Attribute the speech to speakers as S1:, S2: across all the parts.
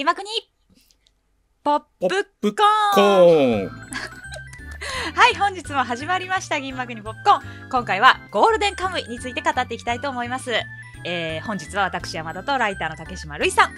S1: 疑惑にポッ
S2: プコーン
S1: はい本日も始まりました銀幕にポップコーン今回はゴールデンカムイについて語っていきたいと思います、えー、本日は私山田とライターの竹島るいさ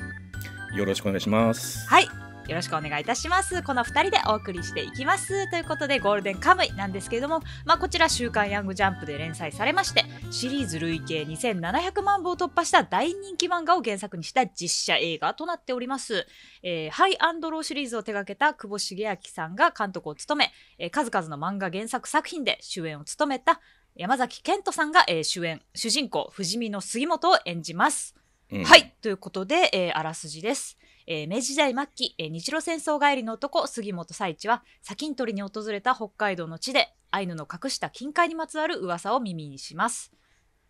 S3: んよろしくお願いします
S1: はいよろしくお願いいたしますこの2人でお送りしていきますということでゴールデンカムイなんですけれども、まあ、こちら「週刊ヤングジャンプ」で連載されましてシリーズ累計2700万部を突破した大人気漫画を原作にした実写映画となっております、えー、ハイローシリーズを手掛けた久保茂明さんが監督を務め、えー、数々の漫画原作作品で主演を務めた山崎賢人さんが、えー、主演主人公不死身の杉本を演じます。うん、はいということで、えー、あらすじです。えー、明治時代末期、えー、日露戦争帰りの男杉本佐一は砂金取りに訪れた北海道の地でアイヌの隠した金塊にまつわる噂を耳にします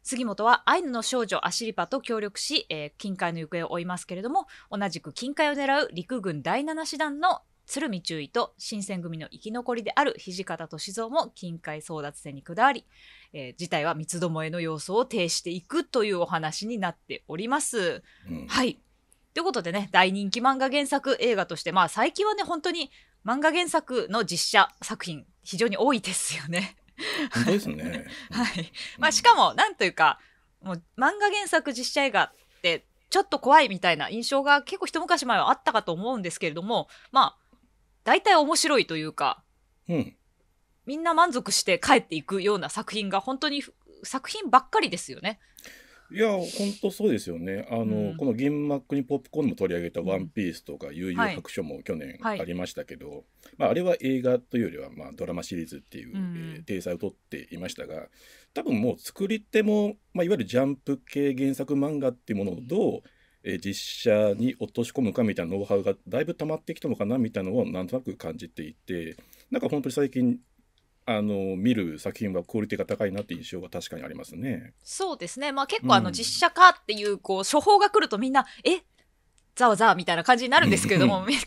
S1: 杉本はアイヌの少女アシリパと協力し、えー、金塊の行方を追いますけれども同じく金塊を狙う陸軍第7師団の鶴見中尉と新選組の生き残りである土方歳三も金塊争奪戦に下り、えー、事態は三つどもえの様相を呈していくというお話になっております。うん、はいということでね、大人気漫画原作映画として、まあ最近はね、本当に漫画原作の実写作品、非常に多いですよね。
S3: ですね。は
S1: い。まあしかも、なんというか、もう漫画原作実写映画って、ちょっと怖いみたいな印象が結構一昔前はあったかと思うんですけれども、まあ、大体面白いというか、うん、みんな満足して帰っていくような作品が本当に作品ばっかりですよね。
S3: いや本当そうですよねあの、うん、この銀幕にポップコーンも取り上げた「ワンピースとか「悠々白書」も去年ありましたけど、はいまあ、あれは映画というよりは、まあ、ドラマシリーズっていう、うん、えー、体裁を取っていましたが多分もう作り手も、まあ、いわゆるジャンプ系原作漫画っていうものをどう、えー、実写に落とし込むかみたいなノウハウがだいぶ溜まってきたのかなみたいなのをなんとなく感じていてなんか本当に最近あの見る作品はクオリティが高いなって印象が確かにありますね。
S1: そうですね、まあ、結構あの実写化っていうこう処方が来るとみんな、うん、えざわざわみたいな感じになるんですけれども 結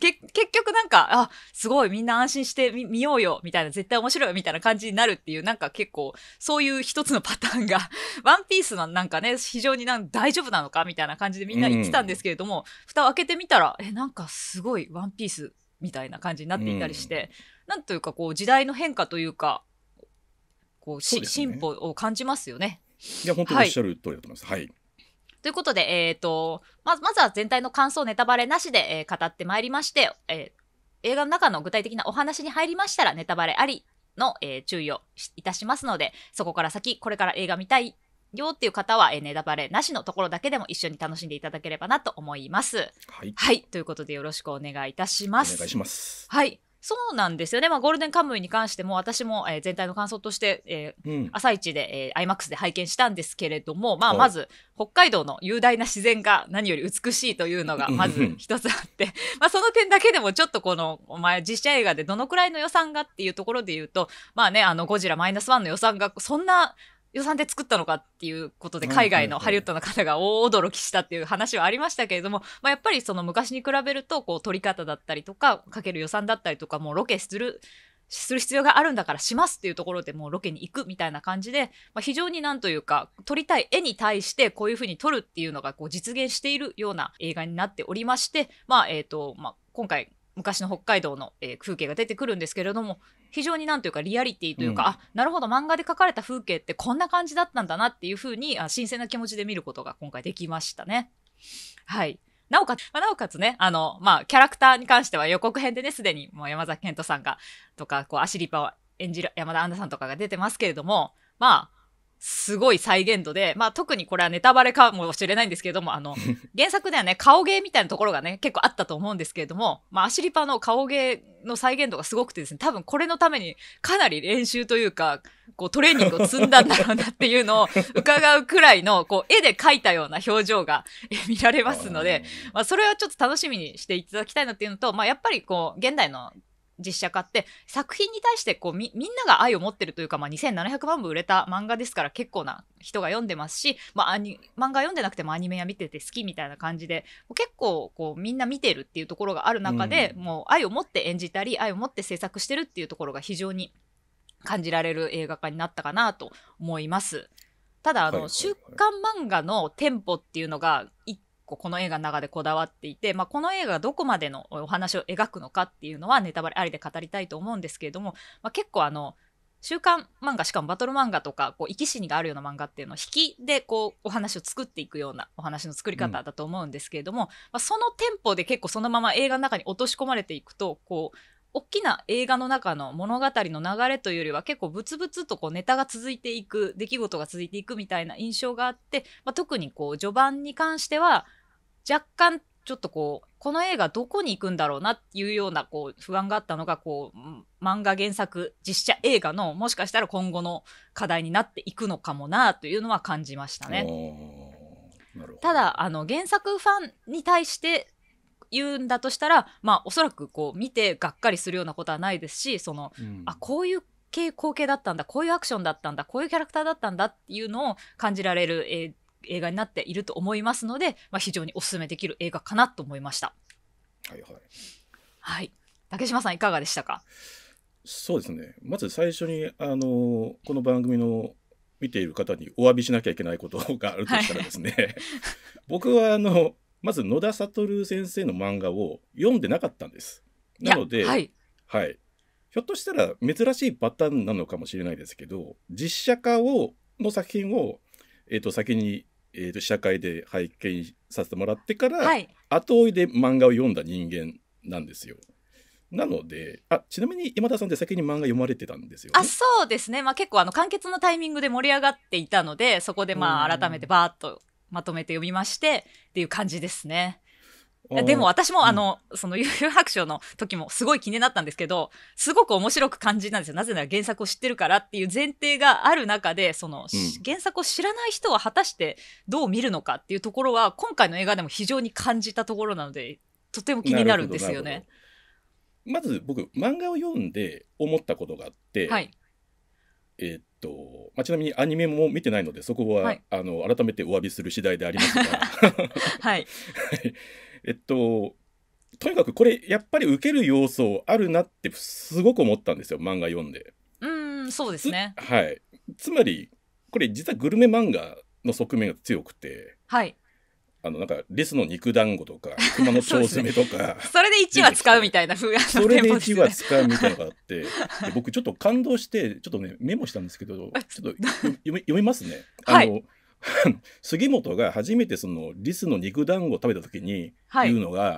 S1: 局なんかあすごいみんな安心して見ようよみたいな絶対面白いみたいな感じになるっていうなんか結構そういう一つのパターンが「ワンピースのなんかね非常になん大丈夫なのかみたいな感じでみんな言ってたんですけれども、うん、蓋を開けてみたらえなんかすごい「ワンピースみたいな感じになっていたりして、うん、なんというかこう時代の変化というかこう、ね、進歩を感じますよね。
S3: いや本当におっしゃる通りだと思います。はい、はい
S1: ということで、えーとまずまずは全体の感想ネタバレなしで、えー、語ってまいりまして、えー、映画の中の具体的なお話に入りましたらネタバレありの、えー、注意をいたしますのでそこから先これから映画見たいよっていう方は、えネタバレなしのところだけでも一緒に楽しんでいただければなと思います。はい、はい、ということでよろしくお願いいたします。お願いします。はい。そうなんですよね、まあ、ゴールデンカムイに関しても私も、えー、全体の感想として、えー、うん、朝一で、えー、IMAX で拝見したんですけれども、まあ、まず北海道の雄大な自然が何より美しいというのが まず一つあって まあその点だけでもちょっとこのお前実写映画でどのくらいの予算がっていうところで言うとまあねあのゴジラマイナスワンの予算がそんな予算で作ったのかっていうことで海外のハリウッドの方が大驚きしたっていう話はありましたけれども、まあ、やっぱりその昔に比べるとこう撮り方だったりとかかける予算だったりとかもうロケするする必要があるんだからしますっていうところでもうロケに行くみたいな感じで、まあ、非常になんというか撮りたい絵に対してこういうふうに撮るっていうのがこう実現しているような映画になっておりましてまあえっ、ー、とまあ今回昔の北海道の、えー、風景が出てくるんですけれども非常になんというかリアリティというか、うん、あなるほど漫画で描かれた風景ってこんな感じだったんだなっていうふうにあ新鮮な気持ちで見ることが今回できましたね。はいなおかつ、なおかつね、あの、まあ、キャラクターに関しては予告編でね、すでに、もう山崎賢人さんが、とか、こう、アシリパを演じる山田杏奈さんとかが出てますけれども、まあ、すごい再現度で、まあ特にこれはネタバレかもしれないんですけれども、あの、原作ではね、顔芸みたいなところがね、結構あったと思うんですけれども、まあアシリパの顔芸の再現度がすごくてですね、多分これのためにかなり練習というか、こうトレーニングを積んだんだろうなっていうのを 伺うくらいの、こう絵で描いたような表情が 見られますので、まあそれはちょっと楽しみにしていただきたいなっていうのと、まあやっぱりこう、現代の実写化って作品に対してこうみみんなが愛を持ってるというか、まあ、2700万部売れた漫画ですから結構な人が読んでますし、まあ、アニ漫画読んでなくてもアニメや見てて好きみたいな感じで結構こうみんな見てるっていうところがある中で、うん、もう愛を持って演じたり愛を持って制作してるっていうところが非常に感じられる映画化になったかなと思います。ただあの、はいはいはい、週刊漫画のテンポっていうのが一構この映画の中でこだわっていて、まあ、この映画がどこまでのお話を描くのかっていうのはネタバレありで語りたいと思うんですけれども、まあ、結構あの週刊漫画しかもバトル漫画とかこう生き死にがあるような漫画っていうのを引きでこうお話を作っていくようなお話の作り方だと思うんですけれども、うん、まあ、そのテンポで結構そのまま映画の中に落とし込まれていくとこう大きな映画の中の物語の流れというよりは結構ブツブツとこうネタが続いていく出来事が続いていくみたいな印象があって、まあ、特にこう序盤に関しては若干ちょっとこうこの映画どこに行くんだろうなっていうようなこう不安があったのがこう漫画原作実写映画のもしかしたら今後の課題になっていくのかもなというのは感じましたね。ただあの原作ファンに対して言うんだとしたら、まあ、おそらくこう見てがっかりするようなことはないですしその、うん、あこういう光景だったんだこういうアクションだったんだこういうキャラクターだったんだっていうのを感じられる、えー、映画になっていると思いますので、まあ、非常にお勧めできる映画かなと思いました。はい、はい、はい、竹島さんいかがでしたか
S3: そうですねまず最初にあのこの番組の見ている方にお詫びしなきゃいけないことがあるとしたらですね、はい、僕はあのまず野田悟先生の漫画を読んでなかったんです。なので、はい、はい、ひょっとしたら珍しいパターンなのかもしれないですけど実写化をの作品を、えーと先にえーと、試写会で拝見させてもらってから、はい、後追いで漫画を読んだ人間なんですよ。なのであちなみに山田さんって先に漫画読まれてたんですよ、ね、あ
S1: そうですね、まあ、結構あの完結のタイミングで盛り上がっていたのでそこでまあ改めてバーッとまとめて読みましてっていう感じですね。でも私もあの、その悠々白書の時もすごい気になったんですけど、すごく面白く感じなんですよ。なぜなら原作を知ってるからっていう前提がある中で、その、うん、原作を知らない人は果たしてどう見るのかっていうところは、今回の映画でも非常に感じたところなので、とても気になるんですよね。
S3: まず僕、漫画を読んで思ったことがあって、はい、えー、っと、まあ、ちなみにアニメも見てないので、そこは、はい、あの改めてお詫びする次第でありますが、
S2: はい、
S3: えっと、とにかくこれやっぱり受ける要素あるなってすごく思ったんですよ漫画読んで。
S1: うんそうですね
S3: はいつまりこれ実はグルメ漫画の側面が強くてはいあのなんかリスの肉団子とか熊の腸詰めとか そ、
S1: ね,、れで1話使うみたいなふうね、それで
S3: 1話使うみたいなのがあって僕ちょっと感動してちょっとねメモしたんですけどちょっと読み読みますね。あの、はい 杉本が初めてそのリスの肉団子を食べた時に言うのが、は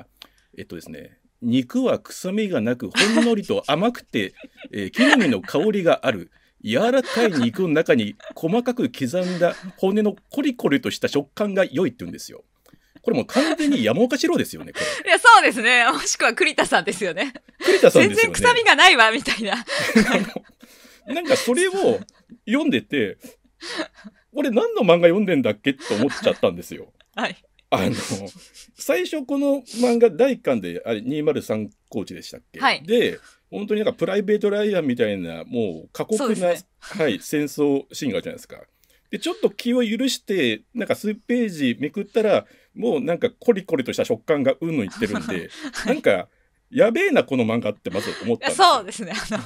S3: い、えっとですね肉は臭みがなくほんのりと甘くて、えー、木の実の香りがある柔らかい肉の中に細かく刻んだ骨のコリコリとした食感が良いって言うんですよ。これもう完全に山岡四郎ですよね。
S1: いや、そうですね。もしくは栗田さんですよね。栗田さん、ね、全然臭みがないわ、みたいな。
S3: なんかそれを読んでて、俺何の漫画読んでんだっけて思っちゃったんですよ。はい。あの、最初この漫画第1巻で、あれ203コーチでしたっけ、はい、で、本当になんかプライベートライアンみたいな、もう過酷な、ね、はい、戦争シーンがあるじゃないですか。で、ちょっと気を許して、なんか数ページめくったら、もうなんかコリコリとした食感がうんのいってるんで、はい、なんか、やべえな、この漫画ってまず思ったそ
S1: うですね。あの、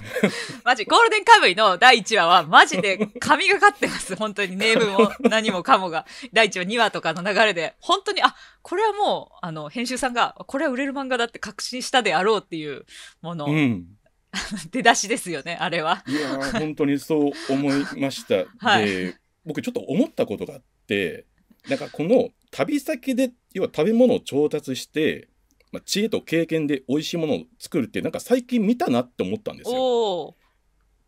S1: マジ、ゴールデンカムイの第1話は、マジで神がかってます。本当に、ネームも何もかもが。第1話、2話とかの流れで、本当に、あ、これはもう、あの、編集さんが、これは売れる漫画だって確信したであろうっていうもの。うん、出だしですよね、あれは。いや本
S3: 当にそう思いました。はい、で、僕ちょっと思ったことがあって、なんかこの旅先で、要は食べ物を調達して、まあ、知恵と経験で美味しいものを作るってなんか最近見たなって思ったんです
S1: よ。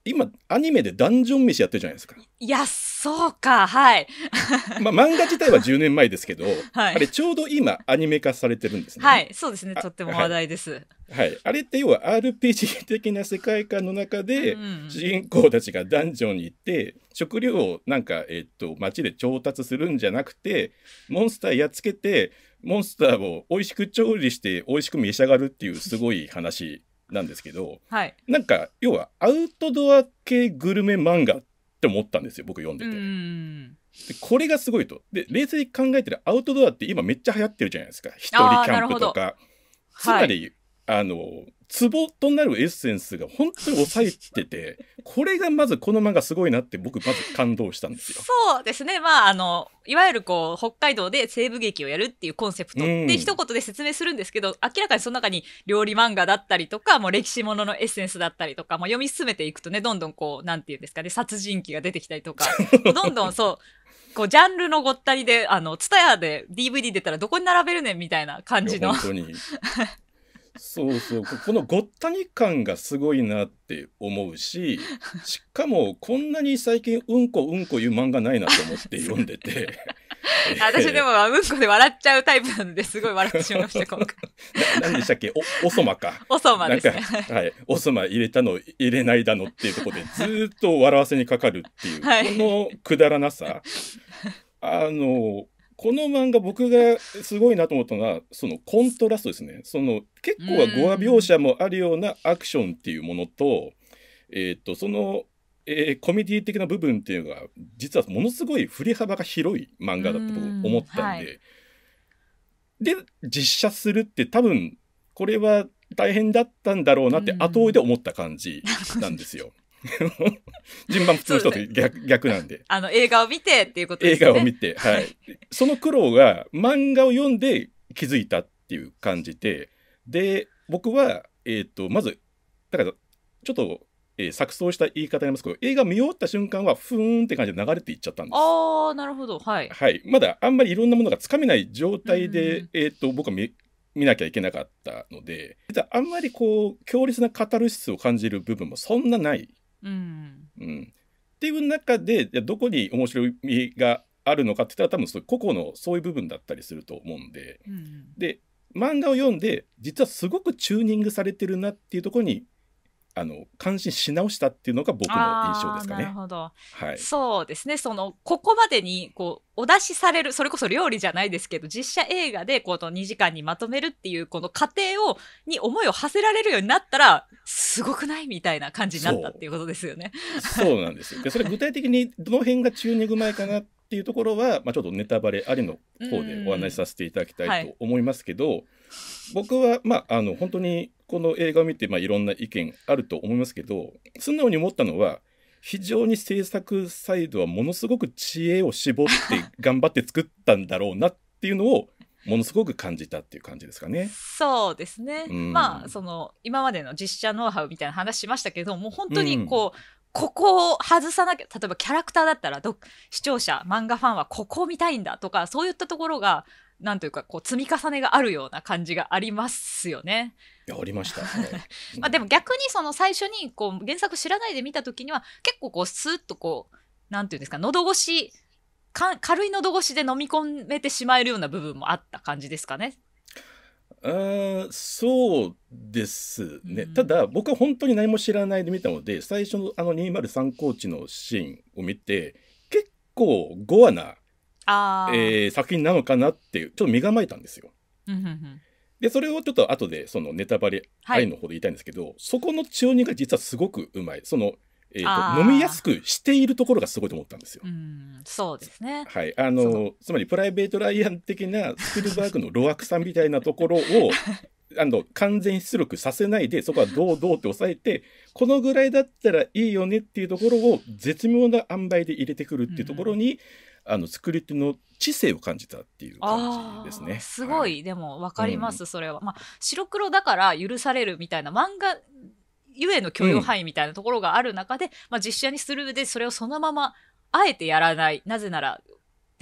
S3: 今アニメでダンジョン飯やってるじゃないですか。
S1: いやそうかはい。
S3: まあ漫画自体は10年前ですけど、はい、あれちょうど今アニメ化されてるんですね。はいそうですねとっても話題です。はい、はい、あれって要は RPG 的な世界観の中で、主人公たちがダンジョンに行って食料をなんかえっと街で調達するんじゃなくてモンスターやっつけてモンスターを美味しく調理して美味しく召し上がるっていうすごい話なんですけど、はい、なんか要はアウトドア系グルメ漫画って思ったんですよ僕読んでて。でこれがすごいと。で冷静に考えてるアウトドアって今めっちゃ流行ってるじゃないですか一人キャンプとか。つまり、はい、あのツボとなるエッセンスが本当に抑えてて、これがまずこの漫画すごいなって僕まず感動したんですよ。
S1: そうですね。まあ、あの、いわゆるこう、北海道で西部劇をやるっていうコンセプトって一言で説明するんですけど、明らかにその中に料理漫画だったりとか、もう歴史もののエッセンスだったりとか、もう読み進めていくとね、どんどんこう、なんていうんですかね、殺人鬼が出てきたりとか、どんどんそう、こう、ジャンルのごったりで、あの、ツタヤで DVD 出たらどこに並べるねんみたいな感じの。本当に。
S3: そうそうこのごったに感がすごいなって思うししかもこんなに最近うんこうんこいう漫画ないなと思って読んでて。
S1: 私でもうんこで笑っちゃうタイプなんですごい笑ってしまいました今回
S3: 何でしたっけおおそまかお
S1: そまですね
S3: はいおそま入れたの入れないだのっていうところでずっと笑わせにかかるっていう、
S2: はい、この
S3: くだらなさあのこの漫画僕がすごいなと思ったのはそのコントラストですねその結構は語話描写もあるようなアクションっていうものと,、えーと、その、えー、コメディ的な部分っていうのが実はものすごい振り幅が広い漫画だと思ったんで、んはい、で実写するって多分これは大変だったんだろうなって後追いで思った感じなんですよ。順番普通の人と逆ね、逆なんで。
S1: あの、映画を見てっていうことですね。映画を見て、はい。
S3: その苦労が漫画を読んで気づいたっていう感じで、で、僕は、えっ、ー、と、まず、だから、ちょっと、えー、錯綜した言い方にりますけど、映画見終わった瞬間は、ふーんって感じで流れていっちゃったんです。
S1: ああ、なるほど。はい。は
S3: い。まだあんまりいろんなものがつかめない状態で、えっ、と、僕は見、見なきゃいけなかったので、実はあんまりこう、強烈なカタルシスを感じる部分もそんなない
S2: うん、
S3: っていう中でどこに面白みがあるのかって言ったら多分個々のそういう部分だったりすると思うんで、うん、で漫画を読んで実はすごくチューニングされてるなっていうところにあの関心し直したっていうのが僕の印象ですかね。なるほど、はい、
S1: そうですねそのここまでにこうお出しされるそれこそ料理じゃないですけど実写映画でこの2時間にまとめるっていうこの過程をに思いを馳せられるようになったらすごくないみたいな感じになったっていうことですよね。そうなんですでそれ具
S3: 体的にどの辺が中二ぐらいかなっていうところは、まあ、ちょっとネタバレありの方でお話しさせていただきたいと思いますけど。僕は、まあ、あの本当にこの映画を見て、まあ、いろんな意見あると思いますけど素直に思ったのは非常に制作サイドはものすごく知恵を絞って頑張って作ったんだろうなっていうのをものすごく感じたっていう感じですかね。
S1: そうですね、うん、まあその今までの実写ノウハウみたいな話しましたけどもう本当にこう、うん、ここを外さなきゃ例えばキャラクターだったら視聴者漫画ファンはここを見たいんだとかそういったところがなんというかこう積み重ねがあるような感じがありますよね。
S3: いやありました、はい、
S1: まあでも逆にその最初にこう原作知らないで見た時には結構こうスーッとこうなんていうんですか喉越しか軽い喉越しで飲み込めてしまえるような部分もあった感じですかね。
S3: あそうですね、うん、ただ僕は本当に何も知らないで見たので最初のあの203コーチのシーンを見て結構ゴアなえー、作品なのかなっていうちょっと身構えたんですよ。でそれをちょっと後でそネタバレ愛の方で言いたいんですけど、はい、そこの中をが実はすごくうまいその、えーと、飲みやすくしているところがすごいと思ったんですよ。うん
S1: そうですね、
S3: はい、あのつまりプライベート・ライアン的なスピルバーグのロアクさみたいなところを あの完全出力させないでそこはどうどうって抑えてこのぐらいだったらいいよねっていうところを絶妙な塩梅で入れてくるっていうところに、あの作り手の知性を感じたってい
S1: う感じですね。すごい、はい、でも分かります、うん、それは。まあ、白黒だから許されるみたいな漫画ゆえの許容範囲みたいなところがある中で、うん、まあ、実写にする上でそれをそのままあえてやらないなぜなら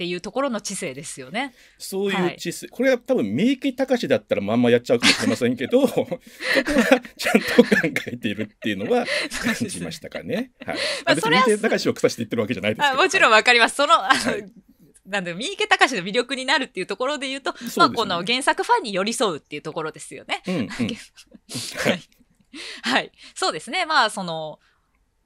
S1: っていうところの知性ですよね。
S3: そういう知性、はい、これは多分三池隆だったらまんまやっちゃうかもしれませんけど ちゃんと考えているっていうのは 感じましたかね。はい、まあ、別に三池隆を腐して言ってるわけじゃないです
S1: けど。もちろんわかります。そのはいなんで三池隆の魅力になるっていうところで言うと、ね、まあこの原作ファンに寄り添うっていうところですよね。うんうん、はい、はい、そうですね。まあその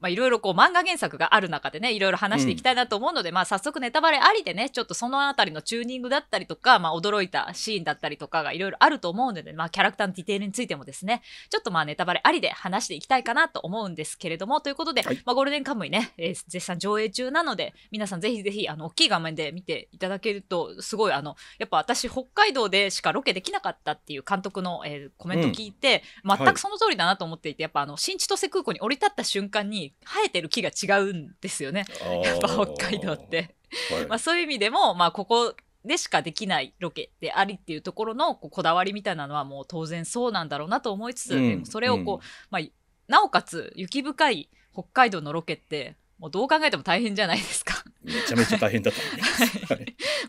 S1: まあ、いろいろこう漫画原作がある中でね、いろいろ話していきたいなと思うので、うん、まあ、早速ネタバレありでね、ちょっとそのあたりのチューニングだったりとか、まあ、驚いたシーンだったりとかがいろいろあると思うので、まあ、キャラクターのディテールについてもですね、ちょっとまあ、ネタバレありで話していきたいかなと思うんですけれども、ということで、はい、まあ、ゴールデンカムイね、えー、絶賛上映中なので、皆さんぜひぜひ、あの、大きい画面で見ていただけると、すごい、あの、やっぱ私、北海道でしかロケできなかったっていう監督の、えー、コメント聞いて、うん、全くその通りだなと思っていて、やっぱあの、新千歳空港に降り立った瞬間に、生えてる木が違うんですよねやっぱ北海道って。まあ、そういう意味でも、まあ、ここでしかできないロケでありっていうところのこだわりみたいなのはもう当然そうなんだろうなと思いつつ、うん、でもそれをこう、うん、まあ、なおかつ雪深い北海道のロケってもうどう考えても大変じゃないですか
S3: めちゃめちゃ大変だった、
S1: は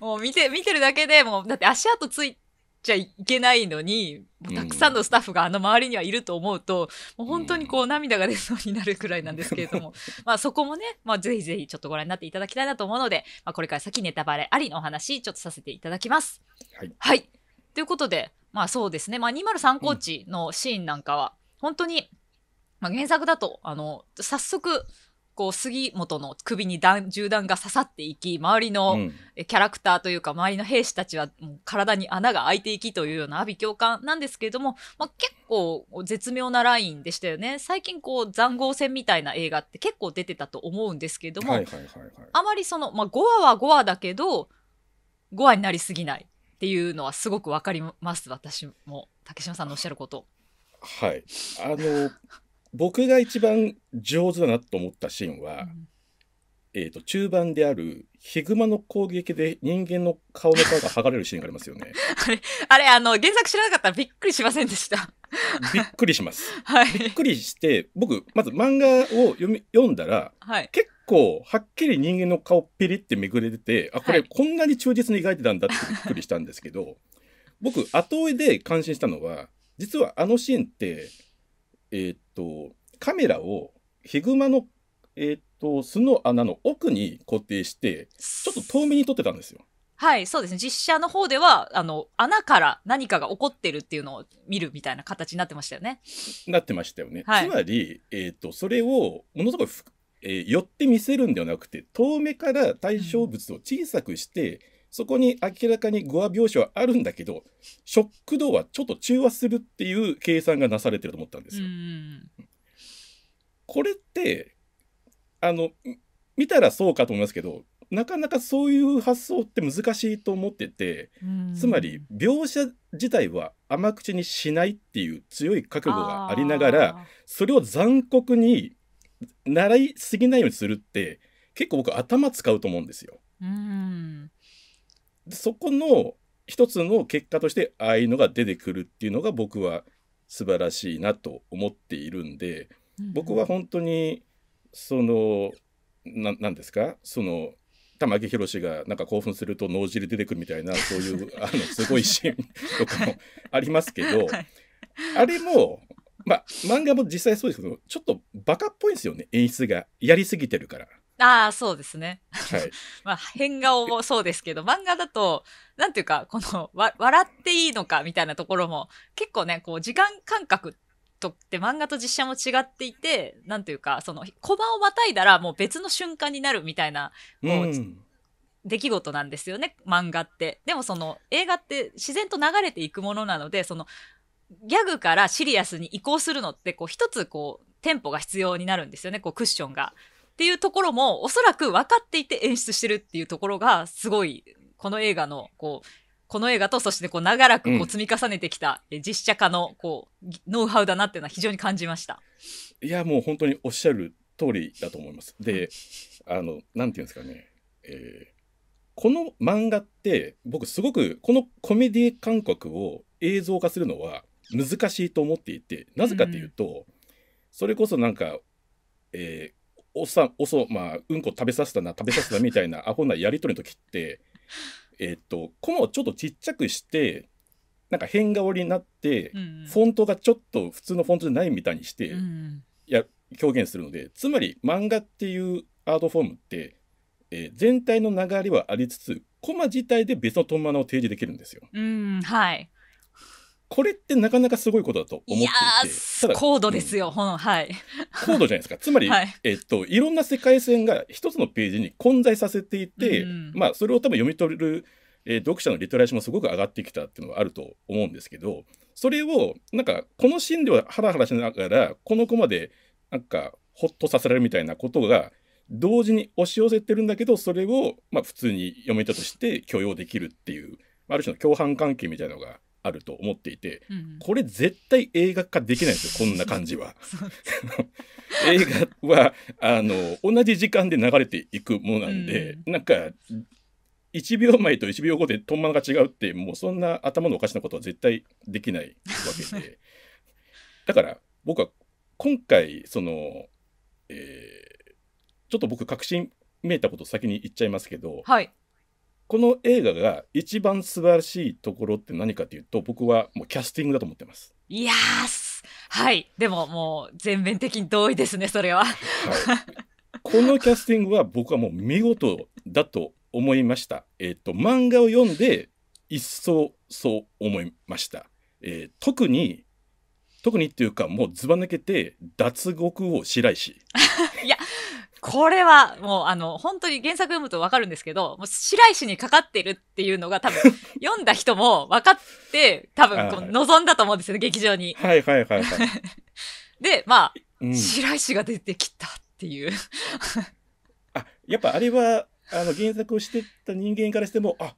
S1: もう見て見てるだけでもうだって足跡ついちゃいけないのに、たくさんのスタッフがあの周りにはいると思うと、うん、もう本当にこう涙が出そうになるくらいなんですけれども、うん、まあそこもね、まあぜひぜひちょっとご覧になっていただきたいなと思うので、まあこれから先ネタバレありのお話、ちょっとさせていただきます。はい。はい、ということで、まあそうですね、まあ203コーチのシーンなんかは、本当に、まあ、原作だと、あの、早速、こう杉本の首に銃弾が刺さっていき周りのキャラクターというか、周りの兵士たちはもう体に穴が開いていきというような阿鼻教官なんですけれども、まあ、結構絶妙なラインでしたよね最近こう塹壕戦みたいな映画って結構出てたと思うんですけれども、あまりその、まあ、5話は5話だけど5話になりすぎないっていうのはすごく分かります私も竹島さんのおっしゃること。
S3: はいあの僕が一番上手だなと思ったシーンは、えーと、と中盤であるヒグマの攻撃で人間の顔の皮が剥がれるシーンがありますよね。
S1: あれ、あれ、あの、原作知らなかったらびっくりしませんでした。
S3: びっくりします。はい、びっくりして、僕、まず漫画を読み読んだら、はい、結構はっきり人間の顔ピリってめぐれてて、あ、これこんなに忠実に描いてたんだってびっくりしたんですけど、僕、後追いで感心したのは、実はあのシーンって、えっ、と、カメラをヒグマの、えっ、と、巣の穴の奥に固定して、ちょっと遠目に撮ってたんですよ。
S1: はい、そうですね。実写の方では、あの、穴から何かが起こってるっていうのを見るみたいな形になってましたよね。
S3: なってましたよね。はい、つまり、えっ、と、それを、ものすごい、えー、寄って見せるんではなくて、遠目から対象物を小さくして、うんそこに明らかに語話描写はあるんだけど、ショック度はちょっと中和するっていう計算がなされてると思ったんですよ。これって、あの、見たらそうかと思いますけど、なかなかそういう発想って難しいと思ってて、つまり描写自体は甘口にしないっていう強い覚悟がありながらそれを残酷に習いすぎないようにするって結構僕頭使うと思うんですよ。うんそこの一つの結果としてああいうのが出てくるっていうのが僕は素晴らしいなと思っているんで僕は本当にその何ですかその玉木宏がなんか興奮すると脳汁出てくるみたいなそういう あのすごいシーンとかもありますけど、あれも、まあ、漫画も実際そうですけどちょっとバカっぽいんですよね演出がやりすぎてるから。
S1: ああ、そうですね。
S3: はい。
S1: まあ、変顔もそうですけど、漫画だと、なんていうか、この、わ、笑っていいのかみたいなところも、結構ね、こう、時間感覚とって漫画と実写も違っていて、なんていうか、その、コマをまたいだらもう別の瞬間になるみたいな、こう、うん出来事なんですよね漫画ってでもその映画って自然と流れていくものなのでそのギャグからシリアスに移行するのってこう一つこうテンポが必要になるんですよねこうクッションがっていうところもおそらく分かっていて演出してるっていうところがすごいこの映画のこうこの映画とそしてこう長らくこう積み重ねてきた実写化のこう、ノウハウだなっていうのは非常に感じました
S3: いやもう本当におっしゃる通りだと思います。であのなんていうんですかね、えー、この漫画って僕すごくこのコメディ感覚を映像化するのは難しいと思っていてなぜかというと、うん、それこそなんか、えーおさんおそまあうんこ食べさせたな食べさせたみたいな アホなやり取りの時ってえっとコマをちょっとちっちゃくしてなんか変顔になって、うん、フォントがちょっと普通のフォントじゃないみたいにして、うん、や表現するのでつまり漫画っていうアートフォームって、えー、全体の流れはありつつコマ自体で別のトンマナを提示できるんですよ。うん、はいこれってなかなかすごいことだと思っていて。いードですよ、うん、はい。ードじゃないですか。つまり、はい、えっと、いろんな世界線が一つのページに混在させていて、うん、まあ、それを多分読み取る、えー、読者のリトラシーもすごく上がってきたっていうのはあると思うんですけど、それを、なんか、このシーンではハラハラしながら、この子まで、なんか、ほっとさせられるみたいなことが、同時に押し寄せてるんだけど、それを、まあ、普通に読みたとして許容できるっていう、ある種の共犯関係みたいなのが、あると思っていて、うんこれ絶対映画化できないんですよ こんな感じは。映画はあの同じ時間で流れていくものなんで、うん、なんか1秒前と1秒後でトンマが違うってもうそんな頭のおかしなことは絶対できないわけで だから僕は今回その、えー、ちょっと僕確信めいたこと先に言っちゃいますけど、はい、この映画が一番素晴らしいところって何かというと、僕はもうキャスティングだと思ってます。
S1: いやはい。でももう全面的に同意ですね、それは。はい、
S3: このキャスティングは僕はもう見事だと思いました。えっ、ー、と、漫画を読んで一層そう思いました。えー、特に、特にっていうかもうずば抜けて脱獄を白石。い
S1: や、これはもうあの、本当に原作読むとわかるんですけど、もう白石にかかってるっていうのが多分、読んだ人も分かって、多分こう望んだと思うんですよね、劇場に。はいはいはい、はい、で、まあ、うん、白石が出てきたっ
S3: ていうあ、やっぱあれは、あの原作をしてた人間からしても、あ、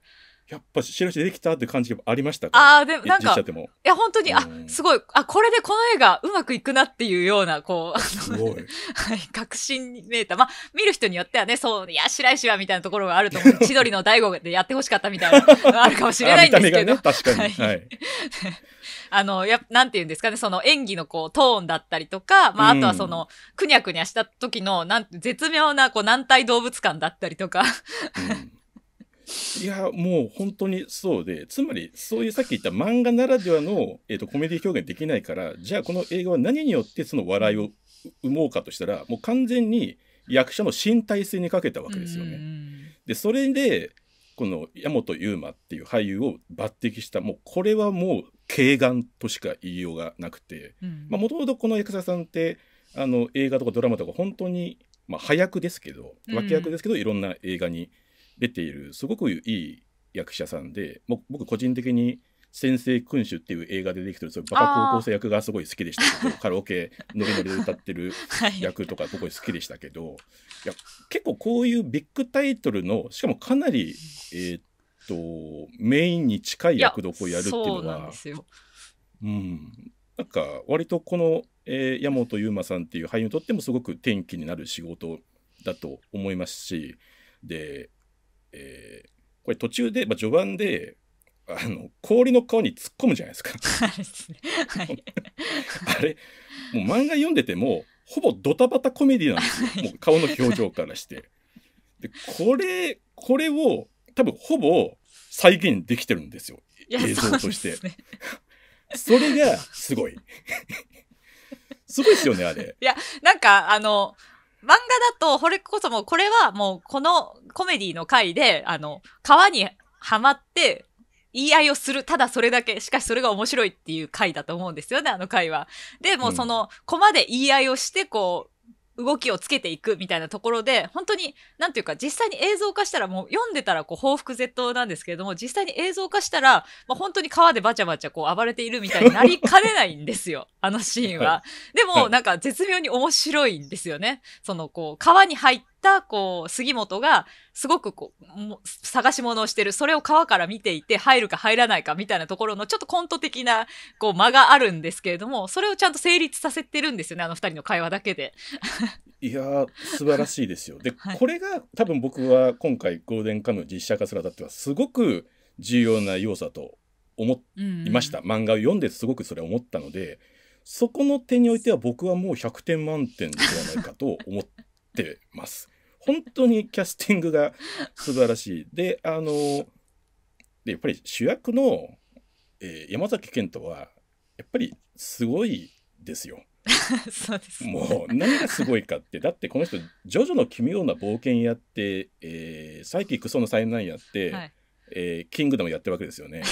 S3: やっぱ白石出てきたって感じがありましたかああ、でもなんか、いや本当に、
S1: あ、すごい、あ、これでこの映画うまくいくなっていうような、こう、す
S3: ごい。
S1: はい、確信に見えた。まあ、見る人によってはね、そう、いや、白石はみたいなところがあると思う。千鳥の大悟でやってほしかったみたいなあるかもしれないんですけど。見た目がね、確かに。はい。あの、や、なんて言うんですかね、その演技のこう、トーンだったりとか、まあ、あとはその、くにゃくにゃした時の、なん、絶妙な、こう、軟体動物感だったりとか、うん
S3: いや、もう本当にそうで、つまりそういうさっき言った漫画ならではの、えーと、コメディ表現できないから、じゃあこの映画は何によってその笑いを生もうかとしたら、もう完全に役者の身体性にかけたわけですよね。で、それで、この矢本悠馬っていう俳優を抜擢した、もうこれはもう軽眼としか言いようがなくて、もともとこの役者さんって、あの映画とかドラマとか本当に、まあ、早役ですけど、脇役ですけど、いろんな映画に。うん出ているすごくいい役者さんでも僕個人的に「先生君主」っていう映画でできてるそバカ高校生役がすごい好きでしたけど カラオケノリノリで歌ってる役とか僕好きでしたけど、はい、いや結構こういうビッグタイトルのしかもかなり、えー、っとメインに近い役どころをやるっていうのはうん、なんか割とこの、えー、山本優馬さんっていう俳優にとってもすごく転機になる仕事だと思いますしでえー、これ途中で、まあ、序盤であの氷の顔に突っ込むじゃないですか。あれもう漫画読んでてもほぼドタバタコメディなんですよもう顔の表情からして。でこれこれを多分ほぼ再現できてるんですよ映像としてそ、ね。それがすごい。すごいですよねあれ。
S1: いやなんかあの漫画だと、これこそもう、これはもう、このコメディの回で、あの、川にはまって、言い合いをする。ただそれだけ。しかしそれが面白いっていう回だと思うんですよね、あの回は。で、もうその、コマで言い合いをして、こう、動きをつけていくみたいなところで、本当に、なんていうか、実際に映像化したら、もう読んでたら、こう、報復絶倒なんですけれども、実際に映像化したら、まあ、本当に川でバチャバチャ、こう、暴れているみたいになりかねないんですよ。あのシーンは。はい、でも、なんか絶妙に面白いんですよね。その、こう、川に入ったこう杉本がすごくこう探し物をしてるそれを川から見ていて入るか入らないかみたいなところのちょっとコント的なこう間があるんですけれどもそれをちゃんと成立させてるんですよねあの2人の会話だけで。
S3: いやー素晴らしいですよ。で、はい、これが多分僕は今回ゴールデンカム実写化するあたってはすごく重要な要素だと思いました、うん漫画を読んですごくそれ思ったので。そこの点においては僕はもう100点満点ではないかと思ってます。本当にキャスティングが素晴らしい。で、あの、でやっぱり主役の、えー、山崎賢人は、やっぱりすごいですよ。
S2: そうですも
S3: う何がすごいかってだってこの人「ジョジョの奇妙な冒険」やって、えー、サイキックその災難やって、はい、えー、キングダムやってるわけですよね。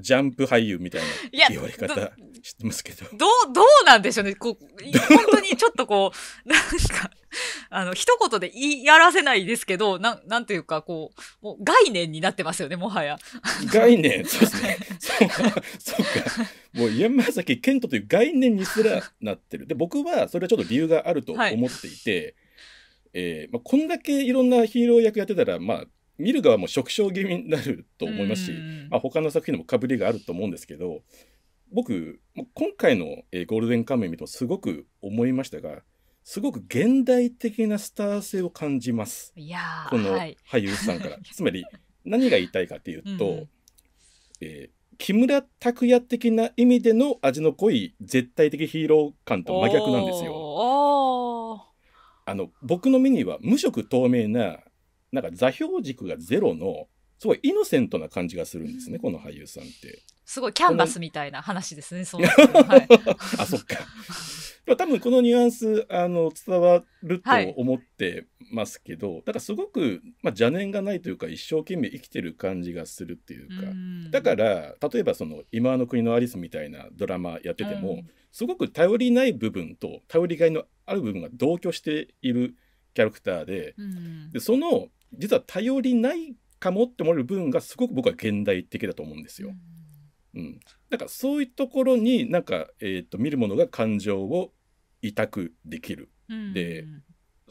S3: ジャンプ俳優みたいな言われ方してますけど。
S1: どう、どうなんでしょうね。こう、本当にちょっとこう、なんか、あの、一言で言いやらせないですけど、なん、なんていうか、こう、もう概念になってますよね、もはや。
S3: 概念そうですね。そうか。そうか。もう山崎賢人という概念にすらなってる。で、僕はそれはちょっと理由があると思っていて、はい、えー、まあ、こんだけいろんなヒーロー役やってたら、まあ、見る側も触笑気味になると思いますし、まあ、他の作品でもかぶりがあると思うんですけど僕今回の「ゴールデン仮面」見てもすごく思いましたがすごく現代的なスター性を感じますこの俳優さんから。はい、つまり何が言いたいかというと、うん、えー、木村拓哉的な意味での味の濃い絶対的ヒーロー感と真逆なんです
S1: よ。
S3: あの僕の目には無色透明ななんか座標軸がゼロのすごいイノセントな感じがするんですね、この俳優さんって。すごいキャンバスみたいな話ですね、そう、はい、あ、そっか。多分このニュアンスあの伝わると思ってますけど、はい、だからすごく、まあ、邪念がないというか一生懸命生きてる感じがするっていうかだから例えばその「今の国のアリス」みたいなドラマやってても、うん、すごく頼りない部分と頼りがいのある部分が同居しているキャラクターででその実は頼りないかもって思える部分がすごく僕は現代的だと思うんですよ。うん、だからそういうところになんか、えーと、見るものが感情を委託できる。で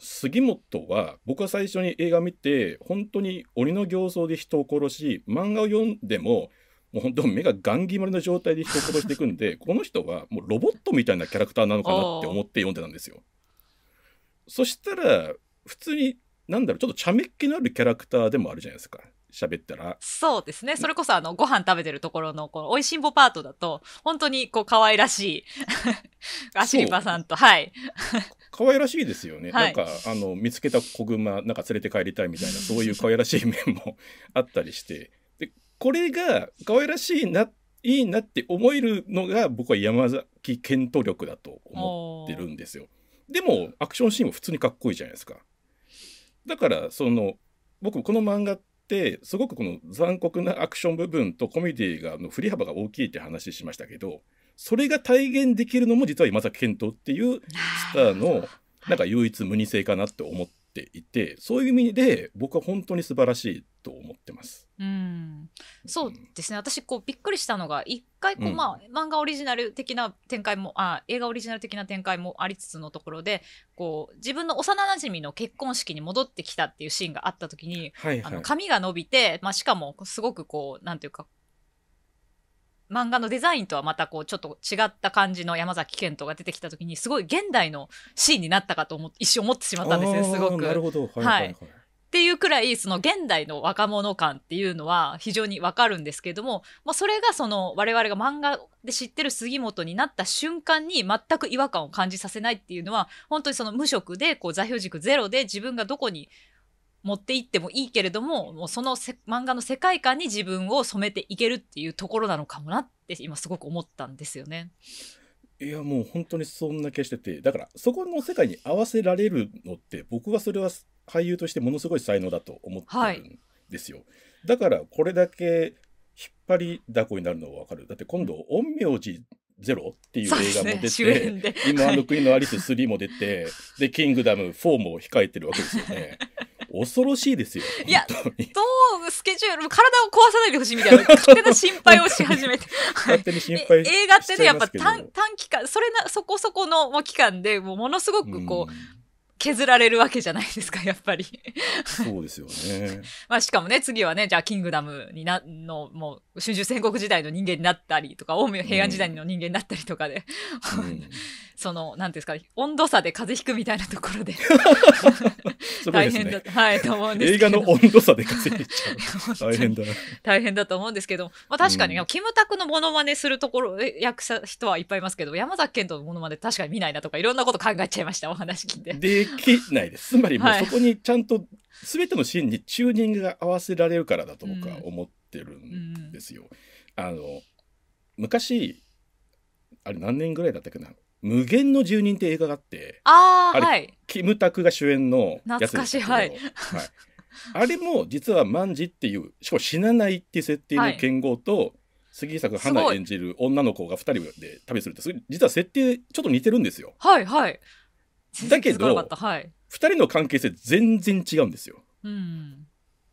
S3: 杉本は僕は最初に映画見て本当に鬼の形相で人を殺し漫画を読んでももう本当目がガン決まりの状態で人を殺していくんで この人はもうロボットみたいなキャラクターなのかなって思って読んでたんですよ。そしたら普通になんだろう、ちょっと茶目っ気のあるキャラクターでもあるじゃないですか。喋ったら。
S1: そうですね。それこそあの、ご飯食べてるところの、この、美味しんぼパートだと、本当にこう、可愛らしい アシリパさんと、はい。
S3: 可愛らしいですよね。はい、なんか、あの、見つけた子熊、なんか連れて帰りたいみたいな、そういう可愛らしい面もあったりして。で、これが、可愛らしいな、いいなって思えるのが、僕は山崎健闘力だと
S2: 思
S3: ってるんですよ。でも、アクションシーンも普通にかっこいいじゃないですか。だからその僕この漫画ってすごくこの残酷なアクション部分とコメディがの振り幅が大きいって話しましたけどそれが体現できるのも実は今崎健人っていうスターのなんか唯一無二性かなって思っていてそういう意味で僕は本当に素晴らしいと思ってます。
S1: うん、そうですね。私こうびっくりしたのが一回こう、うん、まあ漫画オリジナル的な展開もあ映画オリジナル的な展開もありつつのところで、こう自分の幼馴染の結婚式に戻ってきたっていうシーンがあった時に、はいはい、あの髪が伸びて、まあしかもすごくこうなんていうか漫画のデザインとはまたこうちょっと違った感じの山崎賢人が出てきた時にすごい現代のシーンになったかと思一瞬思ってしまったんですねすごく。なるほ
S2: ど、はいはいはい、はい
S1: っていうくらいその現代の若者感っていうのは非常にわかるんですけれども、まあ、それがその我々が漫画で知ってる杉本になった瞬間に全く違和感を感じさせないっていうのは本当にその無職でこう座標軸ゼロで自分がどこに持っていってもいいけれどももうその漫画の世界観に自分を染めていけるっていうところなのかもなって今すごく思ったんですよね。
S3: いやもう本当にそんな気しててだからそこの世界に合わせられるのって僕はそれは俳優としてものすごい才能だと思ってるんですよ。はい、だからこれだけ引っ張りだこになるのはわかる。だって今度陰陽師ゼロっていう映画も出て、ね、今あの国のアリス3も出て、で、キングダム4も控えてるわけですよね。恐ろしいですよ。い
S1: や、どうスケジュール、体を壊さないでほしいみたいな、勝手な心
S3: 配をし始めて。勝手に心配、映画ってね、やっぱ短
S1: 短期間、それな、そこそこの期間で、もうものすごくこう、削られるわけじゃないですか、やっぱり。
S3: そうですよね。
S1: まあしかもね、次はね、じゃあキングダムにな、の、もう、春秋戦国時代の人間になったりとか、近江平安時代の人間になったりとかで、うん、その、なんてうんですか、温度差で風邪ひくみたいなところでね。大変だ、はい、と思うん
S2: です映画の温度差で稼いちゃう。大変だ。
S1: 大変だと思うんですけど、まあ確かに、うん、キムタクのモノマネするところ、役者人はいっぱいいますけど、山崎賢人のモノマネ確かに見ないなとか、いろんなこと考えちゃいました、お話聞いて。で
S3: きないです。つまりもうそこにちゃんと、全てのシーンにチューニングが合わせられるからだと僕は思ってるんですよ。うんうん、あの昔あれ何年ぐらいだったかな無限の住人って映画があって、
S2: ああはい。
S3: キムタクが主演の懐かしい、はい。はい。あれも実は万事っていう、しかも死なないっていう設定の剣豪と、はい、杉作花演じる女の子が2人で旅するって実は設定ちょっと似てるんですよ。はいはい。だけど、はい、2人の関係性全然違うんですよ。
S1: うん、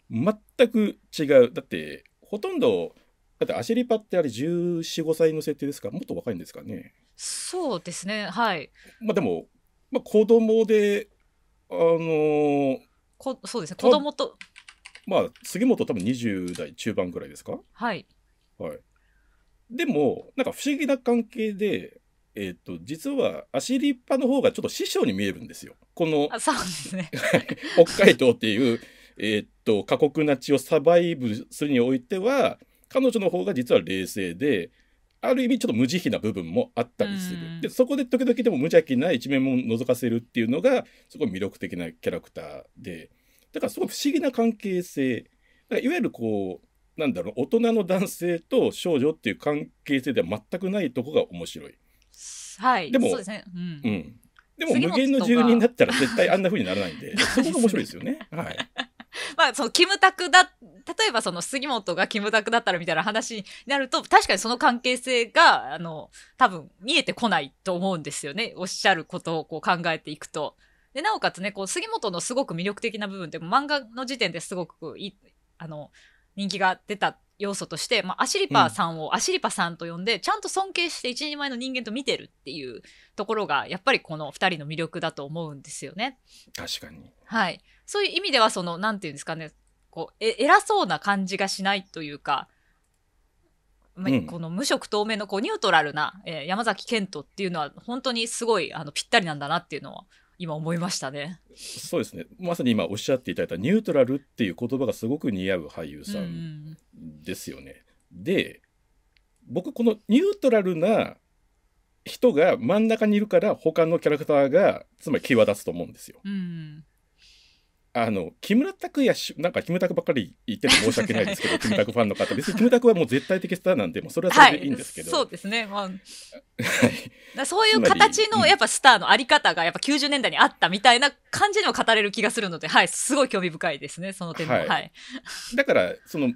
S3: 全く違う。だってほとんどだってアシリパってあれ1415歳の設定ですからもっと若いんですかね。
S1: そうですねはい。
S3: まあでも、まあ、子供であのー、こそうですね子供とまあ杉本多分20代中盤ぐらいですかはいはいでもなんか不思議な関係でえーと、実は足立派の方がちょっと師匠に見えるんですよ。この、ね、北海道っていう、えっと、と過酷な地をサバイブするにおいては彼女の方が実は冷静である意味ちょっと無慈悲な部分もあったりする、うん、でそこで時々でも無邪気な一面も覗かせるっていうのがすごい魅力的なキャラクターでだからすごい不思議な関係性いわゆるこうなんだろう大人の男性と少女っていう関係性では全くないとこが面白い。
S1: はい、でも、ね、うん、うん、でも無限の住人だったら絶
S3: 対あんなふうにならないんでそこが面白いですよね。はい
S1: まあ、そのキムタクだ例えばその杉本がキムタクだったらみたいな話になると、確かにその関係性が、あの、多分見えてこないと思うんですよね。おっしゃることをこう考えていくと。で、なおかつね、こう、杉本のすごく魅力的な部分って、漫画の時点ですごくい、あの、人気が出た要素として、まあ、アシリパさんをアシリパさんと呼んで、ちゃんと尊敬して一人前の人間と見てるっていうところが、やっぱりこの2人の魅力だと思うんですよね。確かに。はい。そういう意味では、その、なんていうんですかね、こうえ偉そうな感じがしないというか、まあ、うん、この無色透明のこうニュートラルな、えー、山崎賢人っていうのは本当にすごいあのぴったりなんだなっていうのは今思いましたね。
S3: そうですねまさに今おっしゃっていただいたニュートラルっていう言葉がすごく似合う俳優さんですよね。うん、で僕このニュートラルな人が真ん中にいるから他のキャラクターがつまり際立つと思うんですよ。うんあの木村拓哉なんか木村拓哉ばっかり言ってて申し訳ないですけど、木村拓クファンの方別に木村拓哉はもう絶対的スターなんでもそれはそれでいいんですけど、はい、そ
S1: うですね、まあ、はい、そういう形のやっぱスターのあり方がやっぱ90年代にあったみたいな感じにも語れる気がするので、はい、すごい興味深いですねその点も、はい、はい、
S3: だからその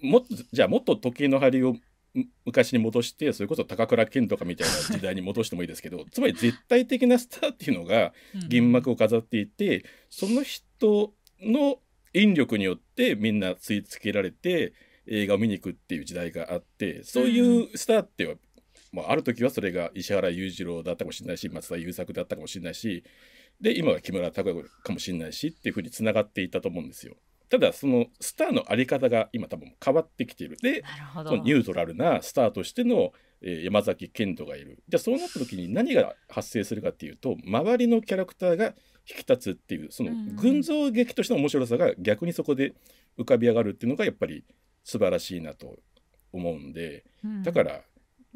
S3: もじゃあもっと時計の針を昔に戻してそれこそ高倉健とかみたいな時代に戻してもいいですけど つまり絶対的なスターっていうのが銀幕を飾っていて、うん、その人の引力によってみんな吸い付けられて映画を見に行くっていう時代があってそういうスターっては、うん、まあ、ある時はそれが石原裕次郎だったかもしれないし松田優作だったかもしれないしで今は木村拓哉かもしれないしっていうふうにつながっていたと思うんですよ。ただそのスターの在り方が今多分変わってきているでそのニュートラルなスターとしての、え山崎賢人がいるじゃあそうなった時に何が発生するかっていうと周りのキャラクターが引き立つっていうその群像劇としての面白さが逆にそこで浮かび上がるっていうのがやっぱり素晴らしいなと思うんで、うん、だから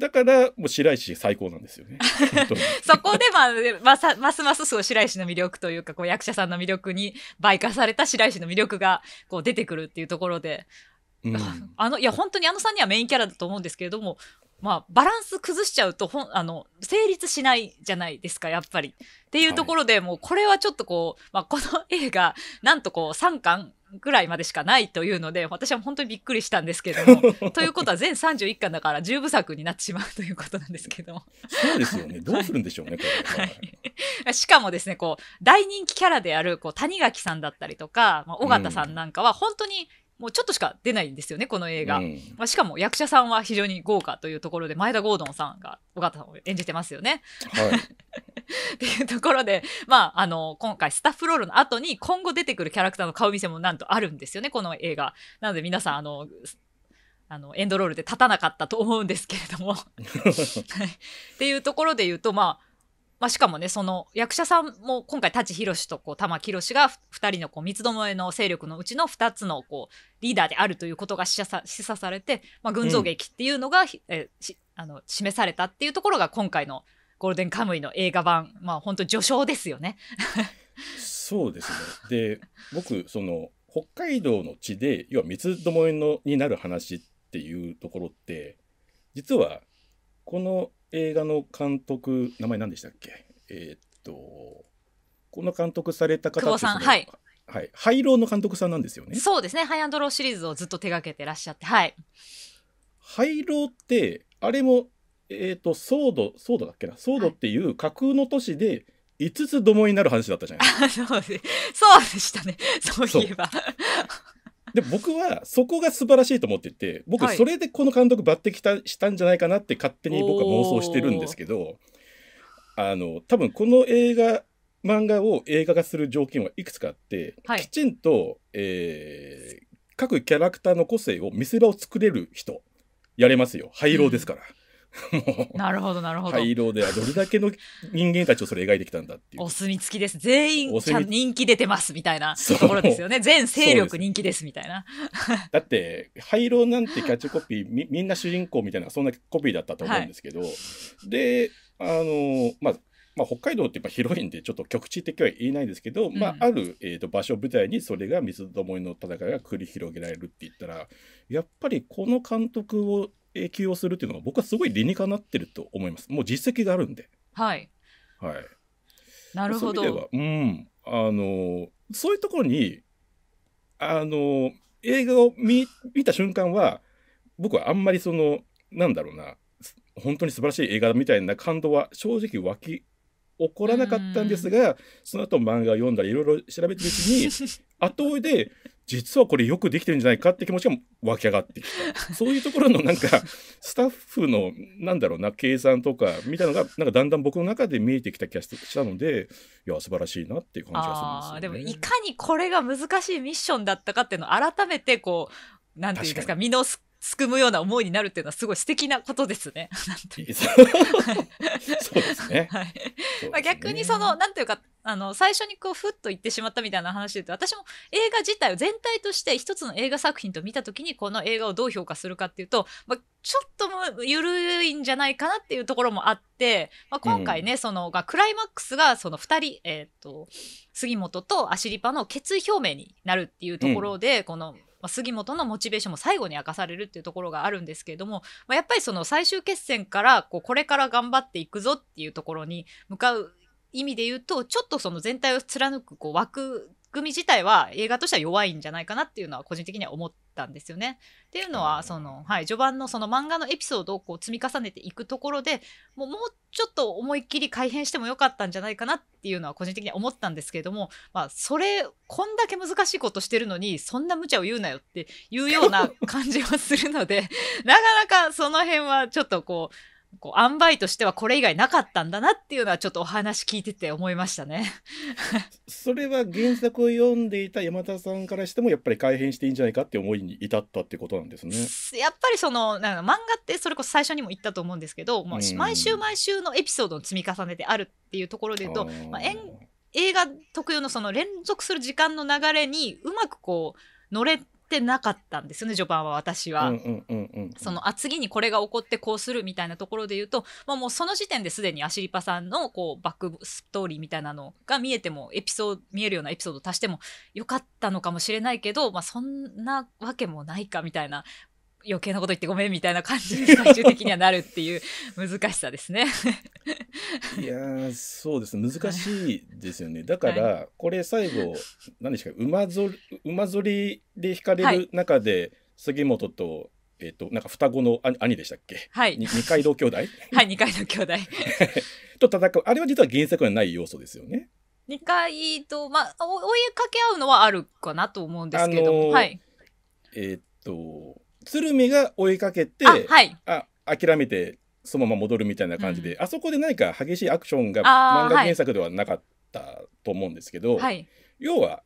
S3: だから、もう白石最高なんですよね。
S1: そこで、まあ、まますますそう白石の魅力というか、こう役者さんの魅力に倍化された白石の魅力がこう出てくるっていうところで、うん、あの、いや、本当にあの3人はメインキャラだと思うんですけれども、まあ、バランス崩しちゃうとほんあの成立しないじゃないですかやっぱり。っていうところで、はい、もうこれはちょっとこう、まあ、この映画なんとこう3巻ぐらいまでしかないというので私は本当にびっくりしたんですけども ということは全31巻だから十部作になってしまうということなんですけどもそうですよねどうするんでしょうね、はい、これ、はい、しかもですねこう大人気キャラであるこう谷垣さんだったりとか、まあ、尾形さんなんかは本当にもうちょっとしか出ないんですよねこの映画、うん、まあ、しかも役者さんは非常に豪華というところで前田郷敦さんが尾形さんを演じてますよね。
S2: はい、っ
S1: ていうところで、まあ、あの今回スタッフロールの後に今後出てくるキャラクターの顔見せもなんとあるんですよねこの映画。なので皆さんあのあのエンドロールで立たなかったと思うんですけれども はい。っていうところで言うとまあまあ、しかもねその役者さんも今回舘ひろしとこう玉木宏が2人のこう三つどもえの勢力のうちの2つのこうリーダーであるということが示唆さ示唆されて、まあ、群像劇っていうのが、うん、えあの示されたっていうところが今回のゴールデンカムイの映画版まあ本当序章ですよね。
S3: そうですねで僕その北海道の地で要は三つどもえのになる話っていうところって実はこの映画の監督名前何でしたっけえー、っとこの監督された方久保さんはい、はい、ハイローの監督さんなんですよね
S1: そうですねハイアンドローシリーズをずっと手がけてらっしゃってはい
S3: ハイローってあれもえー、っとソードソードだっけなソードっていう架空の都市で、はい5つどもになる話だったじゃないです
S2: か。そうでしたね。
S3: そういえば。で僕はそこが素晴らしいと思ってて僕それでこの監督抜擢したしたんじゃないかなって勝手に僕は妄想してるんですけどあの多分この映画漫画を映画化する条件はいくつかあって、はい、きちんと、えー、各キャラクターの個性を見せ場を作れる人やれますよ廃炉ですから。うんなるほどなるほど灰色ではどれだけの人間たちをそれ描いてきたんだって
S1: いうお墨付きです全員ちゃん人気出てますみたいなところですよね全勢力人気ですみたいな
S3: だって灰色なんてキャッチコピーみみんな主人公みたいなそんなコピーだったと思うんですけど、はい、であのまあまあ、北海道って広いんでちょっと局地的は言えないんですけど、うん、まあ、ある、えーと、場所舞台にそれが水どもえの戦いが繰り広げられるって言ったらやっぱりこの監督を永久をするっていうのが僕はすごい理にかなってると思いますもう実績があるんではいはい
S1: なるほどそういう
S3: 意うんあのそういうところにあの映画を見見た瞬間は僕はあんまりそのなんだろうな本当に素晴らしい映画みたいな感動は正直湧き起こらなかったんですがその後漫画を読んだりいろいろ調べてるうちに 後追いで実はこれよくできてるんじゃないかって気持ちが湧き上がってきたそういうところのなんか スタッフのなんだろうな計算とかみたいのがなんかだんだん僕の中で見えてきた気がしたのでいや素晴らしいなっていう感じがするん
S1: ですよ、ね、でもいかにこれが難しいミッションだったかっていうのを改めてこうなんていうんですか身のすすくむような思いになるっていうのはすごい素敵なことですね。逆にそのなんていうかあの最初にこうふっと言ってしまったみたいな話で言うと私も映画自体を全体として一つの映画作品と見た時にこの映画をどう評価するかっていうと、まあ、ちょっとも緩いんじゃないかなっていうところもあって、まあ、今回ね、うん、そのがクライマックスがその2人、えーと、と杉本とアシリパの決意表明になるっていうところで、うん、このまあ、杉本のモチベーションも最後に明かされるっていうところがあるんですけれども、まあ、やっぱりその最終決戦からこうこれから頑張っていくぞっていうところに向かう意味で言うとちょっとその全体を貫くこう枠組自体は映画としては弱いんじゃないかなっていうのは個人的には思ったんですよね。っていうのはその、はい、序盤のその漫画のエピソードをこう積み重ねていくところでもうもうちょっと思いっきり改変してもよかったんじゃないかなっていうのは個人的には思ったんですけれども、まあ、それこんだけ難しいことしてるのにそんな無茶を言うなよっていうような感じはするので なかなかその辺はちょっとこうこう、塩梅としてはこれ以外なかったんだなっていうのはちょっとお話聞いてて思いましたね。
S3: それは原作を読んでいた山田さんからしてもやっぱり改変していいんじゃないかって思いに至ったってことなんですね。
S1: やっぱりそのなんか漫画ってそれこそ最初にも言ったと思うんですけど、毎週毎週のエピソードの積み重ねであるっていうところで言うと、まあ、映画特有のその連続する時間の流れにうまくこう乗れってなかったんですよね序盤は私は。そのあ次にこれが起こってこうするみたいなところで言うと、まあ、もうその時点ですでにアシリパさんのこうバックストーリーみたいなのが見えてもエピソード見えるようなエピソード足してもよかったのかもしれないけど、まあ、そんなわけもないかみたいな余計なこと言ってごめんみたいな感じに最終的にはなるっていう難しさですね
S3: いやそうですね難しいですよね、はい、だから、これ最後何でしすか馬ぞ馬ぞりで引かれる中で、はい、杉本とえっ、ー、と、なんか双子の兄でしたっけ はい。二階堂兄弟
S1: はい、二階堂兄弟
S3: と戦う。あれは実は原作にはない要素ですよね。
S1: 二階とまあ、追いかけ合うのはあるかなと思うんですけども。はい。
S3: えっ、と、鶴見が追いかけて、はい、あ諦めてそのまま戻るみたいな感じで、うん、あそこで何か激しいアクションが漫画原作ではなかったと思うんですけど、はい、要は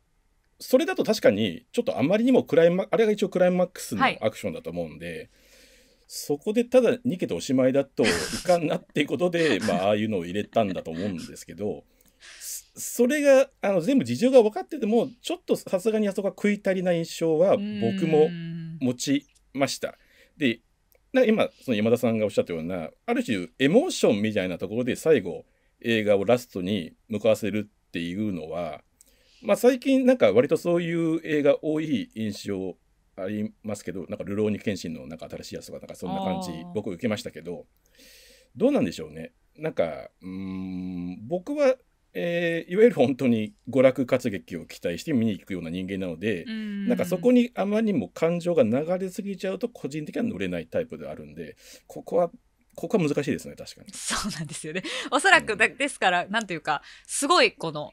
S3: それだと確かにちょっとあまりにもクライマあれが一応クライマックスのアクションだと思うんで、はい、そこでただ逃げておしまいだといかんなっていうことで まあああいうのを入れたんだと思うんですけど。それがあの全部事情が分かっててもちょっとさすがにあそこは食い足りない印象は僕も持ちました。で、今、その山田さんがおっしゃったような、ある種エモーションみたいなところで最後、映画をラストに向かわせるっていうのは、まあ、最近なんか割とそういう映画多い印象ありますけど、なんか流浪に謙信のなんか新しいやつとか、なんかそんな感じ、僕受けましたけど、どうなんでしょうね。なんか、うん、僕はえー、いわゆる本当に娯楽活劇を期待して見に行くような人間なので、んなんかそこにあまりにも感情が流れすぎちゃうと個人的には乗れないタイプであるんでここはここは難しいですね確かに。そうな
S1: んですよねおそらくだ、うん、ですから何というかすごいこの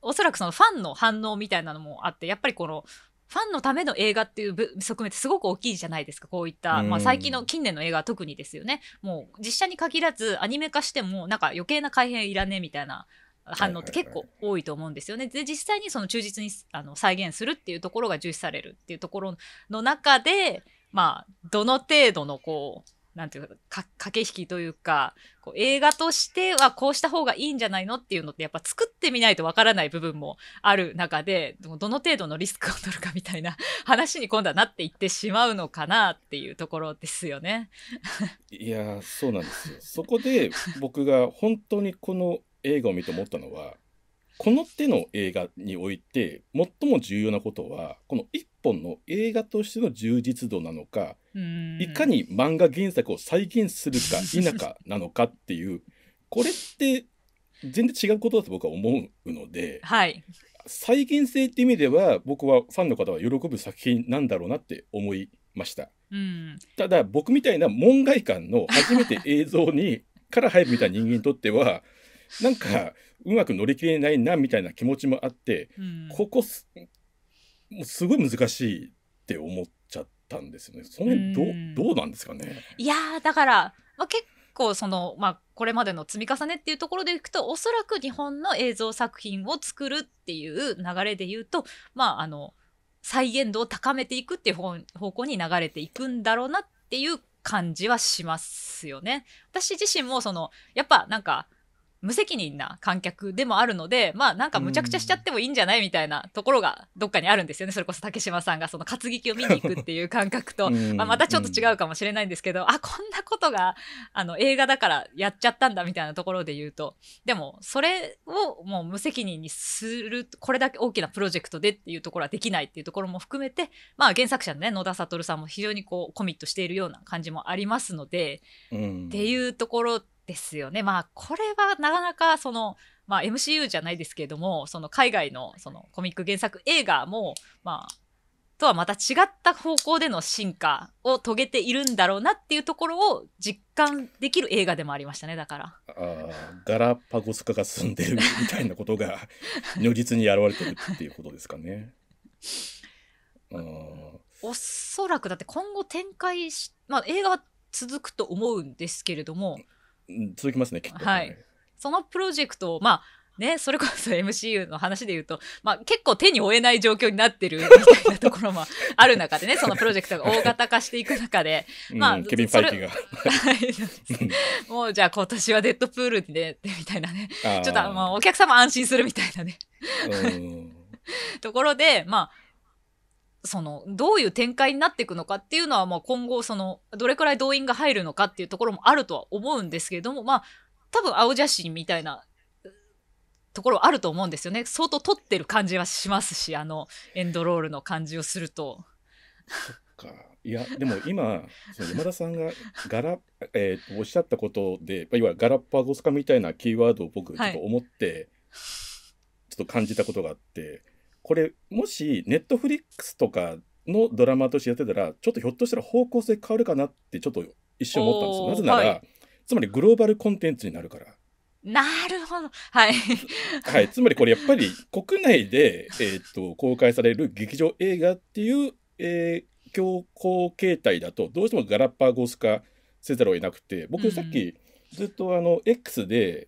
S1: おそらくそのファンの反応みたいなのもあってやっぱりこのファンのための映画っていう側面ってすごく大きいじゃないですかこういった、まあ、最近の近年の映画は特にですよねもう実写に限らずアニメ化してもなんか余計な改変いらねえみたいな反応って結構多いと思うんですよね。で実際にその忠実にあの再現するっていうところが重視されるっていうところの中でまあどの程度のこうなんていうか駆け引きというかこう映画としてはこうした方がいいんじゃないのっていうのってやっぱ作ってみないとわからない部分もある中でどの程度のリスクを取るかみたいな 話に今度はなっていってしまうのかなっていうところですよね。
S3: いやそうなんですよ。そこで僕が本当にこの映画を見て思ったのはこの手の映画において最も重要なことはこの一本の映画としての充実度なのかいかに漫画原作を再現するか 否かなのかっていうこれって全然違うことだと僕は思うので、はい、再現性っていう意味では僕はファンの方は喜ぶ作品なんだろうなって思いました、うん、ただ僕みたいな門外観の初めて映像にから入るみたいな人間にとってはなんかうまく乗り切れないなみたいな気持ちもあって、うん、ここすもうすごい難しいって思っちゃったんですよね。その辺ど,、うん、どうなんですかね
S1: いやだから、まあ、結構その、まあ、これまでの積み重ねっていうところでいくとおそらく日本の映像作品を作るっていう流れでいうとまああの再現度を高めていくっていう方向に流れていくんだろうなっていう感じはしますよね。私自身もそのやっぱなんか無責任な観客でもあるので、まあなんかむちゃくちゃしちゃってもいいんじゃないみたいなところがどっかにあるんですよね。それこそ竹島さんがその活劇を見に行くっていう感覚と、まあまたちょっと違うかもしれないんですけど、あ、こんなことが、あの映画だからやっちゃったんだみたいなところで言うと、でもそれをもう無責任にする、これだけ大きなプロジェクトでっていうところはできないっていうところも含めて、まあ原作者のね、野田悟さんも非常にこうコミットしているような感じもありますので、っていうところですよね。まあこれはなかなかそのまあ、MCU じゃないですけれどもその海外のそのコミック原作映画も、まあ、とはまた違った方向での進化を遂げているんだろうなっていうところを実感できる映画でもありましたねだから
S3: あガラパゴス化が進んでるみたいなことが 如実に表れてるっていうことですかね。あ
S1: おそらくだって今後展開し、まあ、映画は続くと思うんですけれども続きますね、はい。そのプロジェクトを、まあ、ね、それこそ MCU の話で言うと、まあ、結構手に負えない状況になってるみたいなところもある中でね、そのプロジェクトが大型化していく中で、まあ、ケビン・ファイが。もうじゃあ今年はデッドプールで、みたいなね、ちょっとあお客様安心するみたいなね ところで、まあ、そのどういう展開になっていくのかっていうのは、まあ、今後そのどれくらい動員が入るのかっていうところもあるとは思うんですけれどもまあ多分青写真みたいなところあると思うんですよね相当撮ってる感じはしますしあのエンドロールの感じをすると。
S3: そっかいやでも今山田さんが柄、えー、おっしゃったことでいわゆるガラッパゴス化みたいなキーワードを僕ちょっと思って、はい、ちょっと感じたことがあって。これもしネットフリックスとかのドラマとしてやってたらちょっとひょっとしたら方向性変わるかなってちょっと一瞬思ったんですよなぜなら、はい、つまりグローバルコンテンツになるから。
S1: なるほど。はい。
S3: はい。つまりこれやっぱり国内で、えー、っと公開される劇場映画っていう、えー、強行形態だとどうしてもガラパゴス化せざるを得なくて僕さっきずっとあの X で、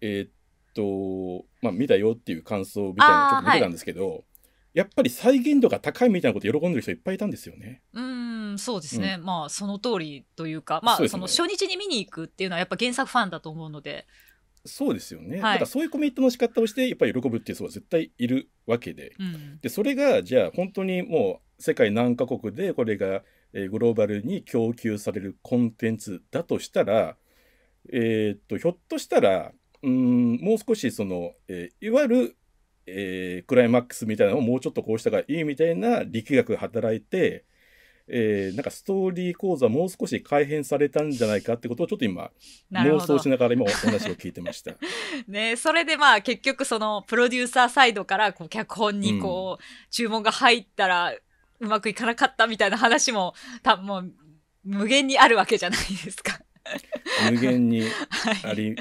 S3: えー、っとまあ見たよっていう感想みたいなちょっと見てたんですけど、はい、やっぱり再現度が高いみたいなこと喜んでる人いっぱいいたんですよね。
S1: うんそうですね、うん、まあその通りというかまあそ、ね,、の初日に見に行くっていうのはやっぱ原作ファンだと思うので。
S3: そうですよね、はい、だからそういうコミットの仕方をしてやっぱり喜ぶっていう人は絶対いるわけでうん、でそれがじゃあ本当にもう世界何カ国でこれがグローバルに供給されるコンテンツだとしたら、えー、っとひょっとしたらうんもう少しその、えー、いわゆる、えー、クライマックスみたいなのをもうちょっとこうしたがいいみたいな力学が働いて、えー、なんかストーリー構造もう少し改変されたんじゃないかってことをちょっと今妄想しながら今お話を聞いてました。
S1: ねそれでまあ結局そのプロデューサーサイドからこう脚本にこう、注文が入ったらうまくいかなかったみたいな話もたもう無限にあるわけじゃないですか。
S3: 無限にあり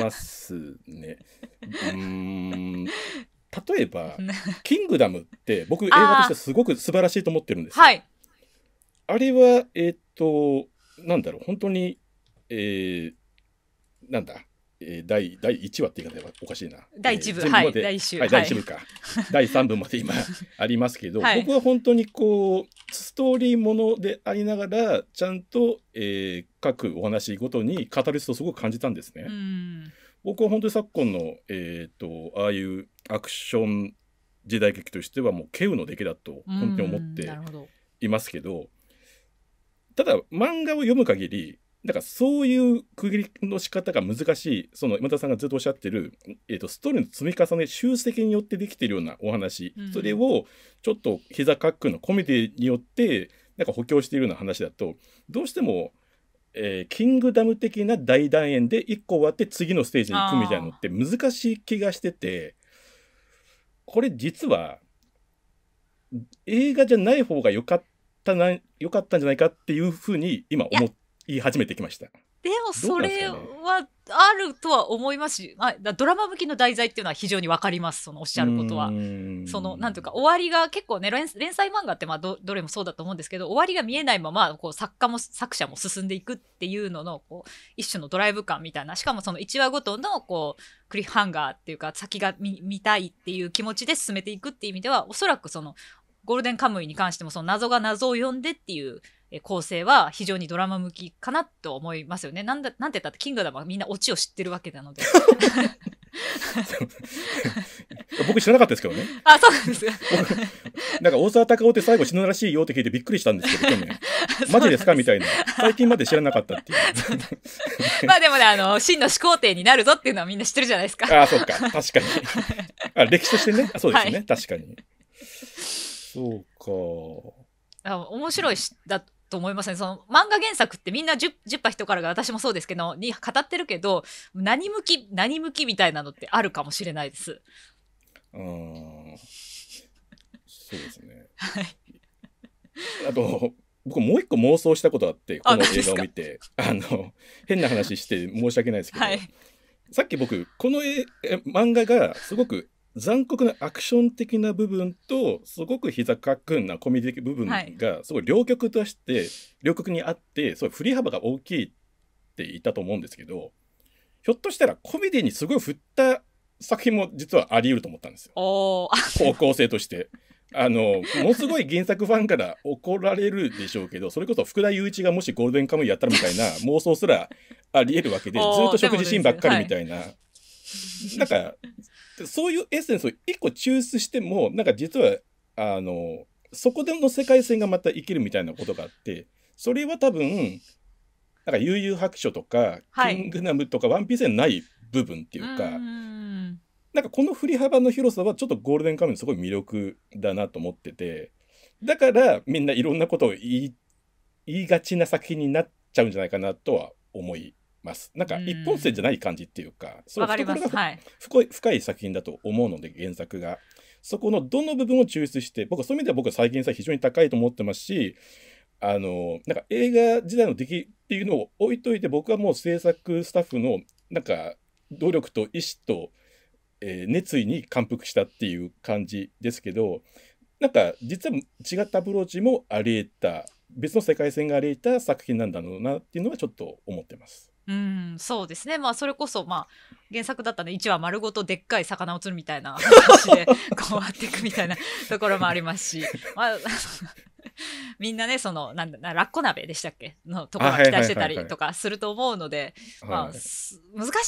S3: ますね。はい、うん例えば 「キングダム」って僕映画としてすごく素晴らしいと思ってるんですはい、あれはえっ、ー、となんだろう本当にえー、なんだえー、第第1話って言い方がおかしいな。第1部、えー、はい、第1週。はい、第1部か。第3部まで今 ありますけど、はい、僕は本当にこう、ストーリーものでありながら、ちゃんと、えー、各お話ごとに語りスをすごく感じたんですね。僕は本当に昨今の、えっ、ー、と、ああいうアクション時代劇としてはもう、稀有の出来だと、本当に思っていますけど、どただ、漫画を読む限り、だからそういう区切りの仕方が難しい、その今田さんがずっとおっしゃってる、えーと、ストーリーの積み重ね、集積によってできてるようなお話、うん、それをちょっと膝かっくんのコメディによって、なんか補強しているような話だと、どうしても、えー、キングダム的な大団円で1個終わって次のステージに行くみたいなのって難しい気がしてて、これ実は映画じゃない方が良かったな、良かったんじゃないかっていうふうに今思って言い始めてきました。
S1: でもそれはあるとは思いますし、ね、ドラマ向きの題材っていうのは非常にわかります。そのおっしゃることは、そのなんとか終わりが結構ね連載漫画ってまあどどれもそうだと思うんですけど、終わりが見えないままこう作家も作者も進んでいくっていうののこう一種のドライブ感みたいな、しかもその1話ごとのこうクリフハンガーっていうか先が見見たいっていう気持ちで進めていくっていう意味では、おそらくそのゴールデンカムイに関してもその謎が謎を呼んでっていう構成は非常にドラマ向きかなと思いますよね。なんだ、なんて言ったって、キングダムはみんなオチを知ってるわけなので。
S3: 僕知らなかったですけどね。
S1: あ、そうなんです
S3: なんか大沢たかおって最後死ぬらしいよって聞いてびっくりしたんですけど、去年。マジですかみたいな。最近まで知らなかったっていう。
S1: まあでもね、あの、真の始皇帝になるぞっていうのはみんな知ってるじゃないですか。あ、あ、そうか。確か
S3: に。あ歴史としてね。そうですね。はい、確かに。そう
S1: か。あ面白いしだと思いますね。その漫画原作ってみんな 10, 1人からが私もそうですけど、に語ってるけど、何向き、何向きみたいなのってあるかもしれないです。
S3: うん。そうですね。はい。あと、僕もう一個妄想したことあって、この映画を見て、あの、変な話して申し訳ないですけど、はい、さっき僕、このえ漫画がすごく残酷なアクション的な部分とすごく膝かっくんなコメディ的部分がすごい両極として、はい、両極にあってすごい振り幅が大きいって言ったと思うんですけどひょっとしたらコメディにすごい振った作品も実はあり得ると思ったんですよ方向性として。あのものすごい原作ファンから怒られるでしょうけどそれこそ福田雄一がもしゴールデンカムイやったらみたいな 妄想すらあり得るわけでずっと食事シーンばっかりみたいな。なんかそういうエッセンスを一個抽出してもなんか実はあのそこでの世界線がまた生きるみたいなことがあってそれは多分なんか悠々白書とか、キングダムとかワンピースにない部分っていうか。うなんかこの振り幅の広さはちょっとゴールデンカムイのすごい魅力だなと思っててだからみんないろんなことを言いがちな作品になっちゃうんじゃないかなとは思います。なんか一本線じゃない感じっていうか、そういうところはい、深い作品だと思うので原作が。そこのどの部分を抽出して僕そういう意味では僕は再現さ非常に高いと思ってますしあのなんか映画時代の出来っていうのを置いといて僕はもう制作スタッフのなんか努力と意志と、えー、熱意に感服したっていう感じですけどなんか実は違ったアプローチもあり得た別の世界線があり得た作品なんだろうなっていうのはちょっと思ってます。
S1: うん、そうですね。まあ、それこそ、まあ、原作だったね、1話丸ごとでっかい魚を釣るみたいな話で、こう割 っていくみたいなところもありますし、まあ、みんなねそのなんだなラッコ鍋でしたっけのところ期待してたりとかすると思うので、まあ、難し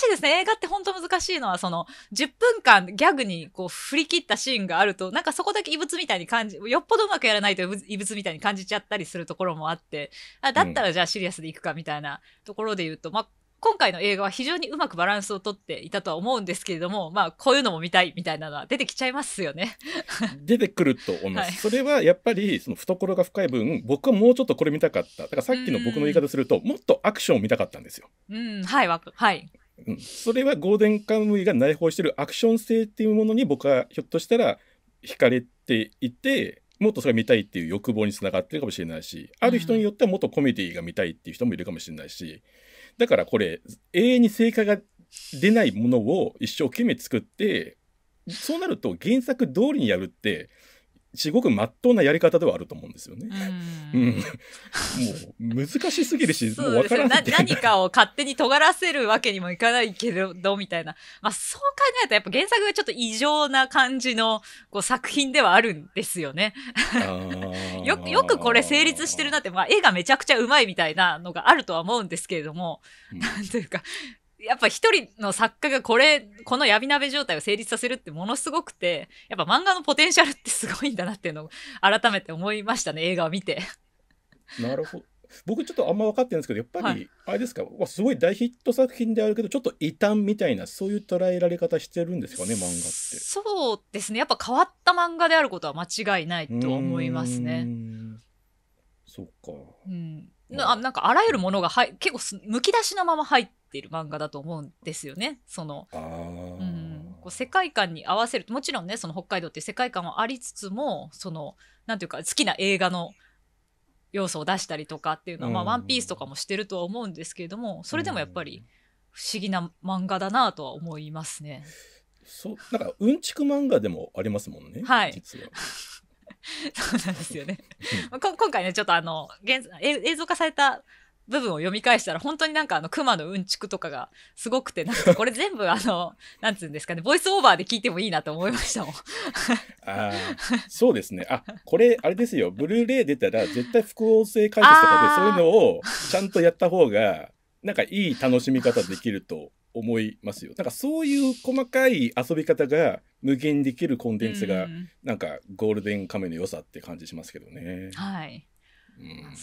S1: いですね映画って本当難しいのはその10分間ギャグにこう振り切ったシーンがあるとなんかそこだけ異物みたいに感じよっぽどうまくやらないと異物みたいに感じちゃったりするところもあってあだったらじゃあシリアスでいくかみたいなところで言うと、まあ今回の映画は非常にうまくバランスをとっていたとは思うんですけれども、まあ、こういうのも見たいみたいなのは出てきちゃいますよね。
S3: 出てくると思います。はい、それはやっぱりその懐が深い分、僕はもうちょっとこれ見たかった。だからさっきの僕の言い方すると、もっとアクションを見たかったんですよ。
S1: うん、はい、わはい。
S3: うん、それはゴールデンカムイが内包してるアクション性っていうものに僕はひょっとしたら惹かれていてもっとそれ見たいっていう欲望につながってるかもしれないしある人によってはもっとコメディが見たいっていう人もいるかもしれないし、だからこれ、永遠に正解が出ないものを一生懸命作って、そうなると原作通りにやるって、すごく真っ当なやり方ではあると思うんですよね。うんもう難しすぎるし、もう分からない何
S1: かを勝手に尖らせるわけにもいかないけど、みたいな。まあそう考えると、やっぱ原作がちょっと異常な感じのこう作品ではあるんですよね。
S2: よく、よ
S1: くこれ成立してるなって、まあ絵がめちゃくちゃうまいみたいなのがあるとは思うんですけれども、うん、なんというか、やっぱ一人の作家がこれ、この闇鍋状態を成立させるってものすごくて、やっぱ漫画のポテンシャルってすごいんだなっていうのを 改めて思いましたね、映画を見て。
S3: なるほど。僕ちょっとあんま分かってるんですけどやっぱりあれですか、はい、すごい大ヒット作品であるけどちょっと異端みたいなそういう捉えられ方してるんですかね漫画ってそ
S1: うですねやっぱ変わった漫画であることは間違いないと思いますね
S3: そうかうん
S1: ななんかあらゆるものがはい結構むき出しのまま入っっている漫画だと思うんですよね。そのうん、こう世界観に合わせるもちろんねその北海道っていう世界観はありつつもそのなんていうか好きな映画の要素を出したりとかっていうのは、まあ、ワンピースとかもしてるとは思うんですけれどもそれでもやっぱり不思議な漫画だなとは思いますね。
S3: そうなんかうんちく漫画でもありますもんね、
S1: はい、実は。そうなんですよね。まあ、こ今回ねちょっとあの現映像化された部分を読み返したら本当になんかあの熊のうんちくとかがすごくてなんか これ全部あのなんつうんですかねボイスオーバーで聞いてもいいなと思いましたもん
S3: あそうですねあこれあれですよブルーレイ出たら絶対副音声解説とかでそういうのをちゃんとやった方がなんかいい楽しみ方できると思いますよなんかそういう細かい遊び方が無限にできるコンテンツが、なんかゴールデンカメの良さって感じしますけどね。はい、うん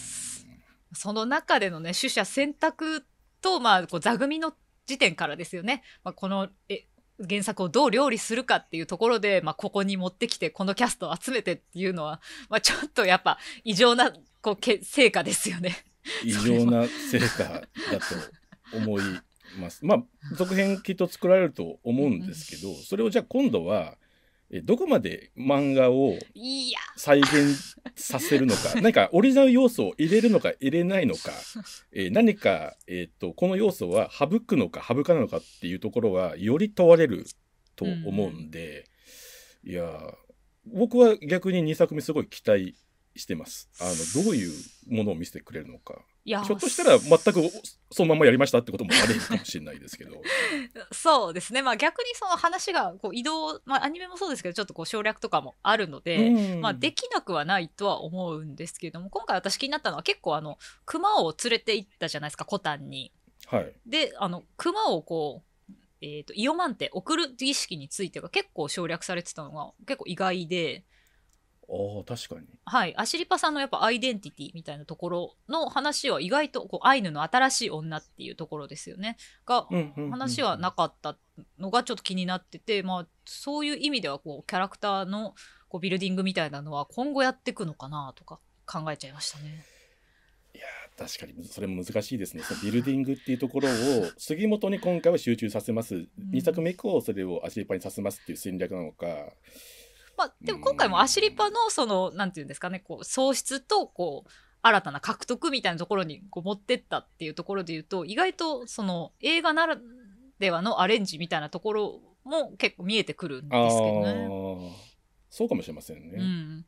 S1: その中でのね取捨選択と、まあ、こう座組の時点からですよね、まあ、このえ原作をどう料理するかっていうところで、まあ、ここに持ってきてこのキャストを集めてっていうのは、まあ、ちょっとやっぱ異常なこうけ成果ですよね。
S3: 異常な成果だと思います。まあ続編きっと作られると思うんですけど、うんうん、それをじゃあ今度はどこまで漫画を再現させるのか 何かオリジナル要素を入れるのか入れないのか、えー、何か、えーと、この要素は省くのか省かなのかっていうところはより問われると思うんで、うん、いや僕は逆に2作目すごい期待してます。あの、どういうものを見せてくれるのか。ひょっとしたら全くそのままやりましたってこともあるかもしれないですけど
S1: そうですね、まあ、逆にその話がこう移動、まあ、アニメもそうですけどちょっとこう省略とかもあるので、まあ、できなくはないとは思うんですけれども今回私気になったのは結構あの熊を連れて行ったじゃないですかコタンに。はい、であの熊をこうえーと、イオマンテ送る儀式についてが結構省略されてたのが結構意外で
S3: あ確かに、
S1: はい、アシリパさんのやっぱアイデンティティみたいなところの話は意外とこうアイヌの新しい女っていうところですよねが話はなかったのがちょっと気になってて、まあ、そういう意味ではこうキャラクターのこうビルディングみたいなのは今後やっていくのかなとか考えちゃいましたね。
S3: いや確かにそれも難しいですねそのビルディングっていうところを杉本に今回は集中させます、うん、2作目以降それをアシリパにさせますっていう戦略なのか。
S1: まあ、でも今回もアシリパのそのなんていうんですかねこう喪失とこう新たな獲得みたいなところにこう持ってったっていうところで言うと意外とその映画ならではのアレンジみたいなところも結構見えてくるんですけどね。
S3: そうかもしれませんね。うん、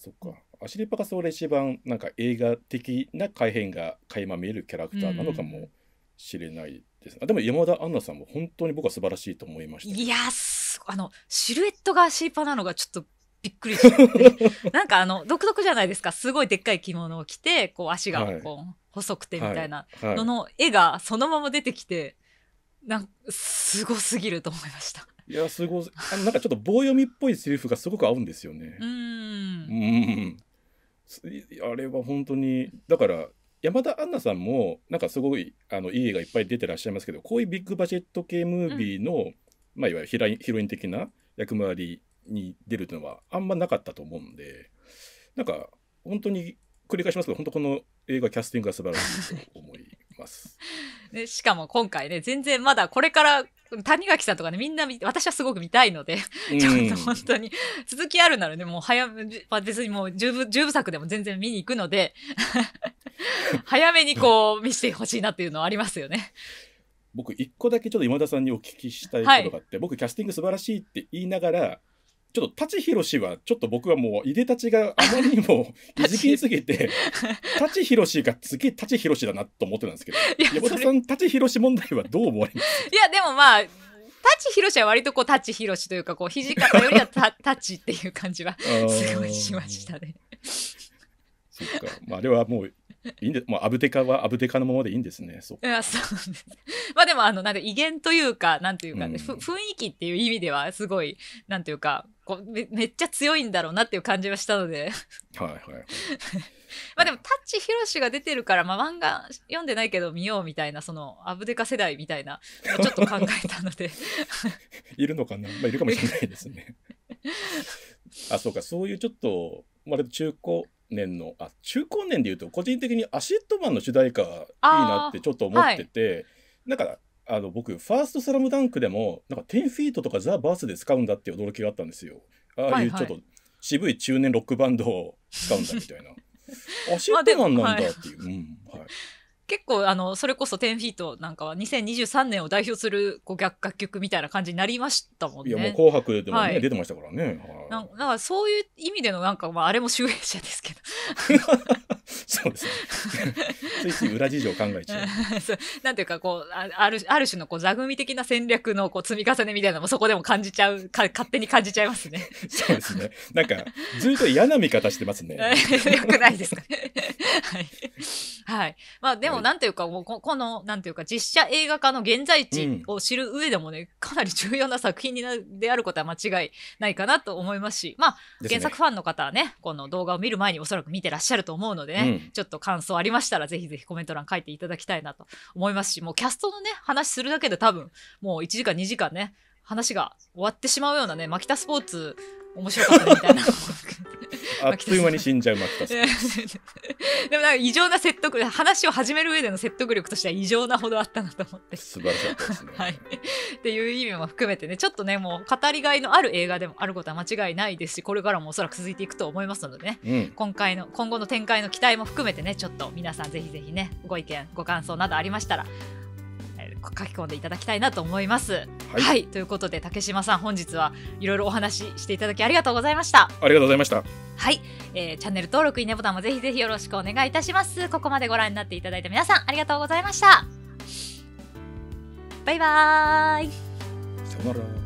S3: そっかアシリパがそれ一番なんか映画的な改変が垣間見えるキャラクターなのかもしれないです、ね、うん、でも山田杏奈さんも本当に僕は素晴らしいと思いまし
S1: た、いやすあのシルエットがシーパーなのがちょっとびっくりして なんかあの独特じゃないですかすごいでっかい着物を着てこう足がこう、はい、細くてみたいなのの絵がそのまま出てきてなんすごすぎると思いました。
S3: いやすごいなんかちょっと棒読みっぽいセリフがすごく合うんですよね。うんあれは本当にだから山田杏奈さんもなんかすごいあのいい映画いっぱい出てらっしゃいますけどこういうビッグバジェット系ムービーのまあ、いわゆるヒロイン的な役回りに出るというのはあんまなかったと思うんでなんか本当に繰り返しますけど本当この映画キャスティングが素晴らしいと思い
S1: ます。ね、しかも今回ね全然まだこれから谷垣さんとかねみんな私はすごく見たいのでちょっと本当に続きあるならねもう早め、まあ、別にもう十分十分作でも全然見に行くので 早めにこう見せてほしいなっていうのはありますよね。
S3: 僕一個だけちょっと今田さんにお聞きしたいことがあって、はい、僕キャスティング素晴らしいって言いながらちょっと舘ひろしはちょっと僕はもういでたちがあまりにもいじきすぎて 舘ひろしが次舘ひろしだなと思ってたんですけど山田さん舘ひろし問題はどう思われます
S1: いやでもまあ舘ひろしは割とこう舘ひろしというかこう土方よりは 舘っていう感じはすごいしましたね。
S3: そっかまああれはもういいんで、も うアブデカはアブデカのままでいいんですね。そう。
S1: いや、そうです。まあでも、あの、なんか威厳というか、なんというか、ねうん、雰囲気っていう意味では、すごい、なんというか、こうめ、めっちゃ強いんだろうなっていう感じはしたので。はいはい、まあでも、タッチヒロシが出てるから、まあ漫画読んでないけど見ようみたいな、その、アブデカ世代みたいな、ちょっと考えたので。
S3: いるのかなまあいるかもしれないですね。あ、そうか、そういうちょっと、割と中古年のあ中高年でいうと個人的にアシットマンの主題歌いいなってちょっと思ってて、だからあの僕ファースト「スラムダンクでもなんか10フィートとかザ・バースで使うんだっていう驚きがあったんですよああいうちょっと渋い中年ロックバンドを使うんだみたいな。アシットマンなんだっていう、うん、
S1: 結構あのそれこそ10フィートなんかは2023年を代表するこう楽楽曲みたいな感じになりましたもんね。いやもう「紅
S3: 白」でもね、はい、出てましたからね。はい、
S1: なんかそういう意味でのなんか、まあ、あれも集英者ですけど
S3: そうですね。ついつい裏事情を考えちゃ
S1: う。なんていうか、こう、ある、ある種のこう座組的な戦略のこう積み重ねみたいなのもそこでも感じちゃう、か勝手に感じちゃいますね。
S3: そうですね。なんか、ずっと嫌な見方してますね。よ
S1: くないですかね。はい。はい。まあでも、なんていうか、もうこの、なんていうか、実写映画化の現在地を知る上でもね、うん、かなり重要な作品になであることは間違いないかなと思いますし、まあ、原作ファンの方はね、この動画を見る前におそらく見てらっしゃると思うのでね、うんちょっと感想ありましたら、ぜひぜひコメント欄書いていただきたいなと思いますし、もうキャストのね、話するだけで多分、もう1時間2時間ね、話が終わってしまうようなね、マキタスポーツ面白かったみたいなあっという間に死
S3: んじゃう牧田さん
S1: でもなんか異常な説得力話を始める上での説得力としては異常なほどあったなと思って素晴らしいですね、はい、っていう意味も含めてねちょっとねもう語りがいのある映画でもあることは間違いないですしこれからもおそらく続いていくと思いますのでね、うん、今回の今後の展開の期待も含めてねちょっと皆さんぜひぜひねご意見ご感想などありましたら書き込んでいただきたいなと思います。はい、はい、ということで竹島さん本日はいろいろお話ししていただきありがとうございました。
S3: ありがとうございました。
S1: はい、えー、チャンネル登録いいねボタンもぜひぜひよろしくお願いいたします。ここまでご覧になっていただいた皆さんありがとうございました。
S3: バイバーイ。さよなら。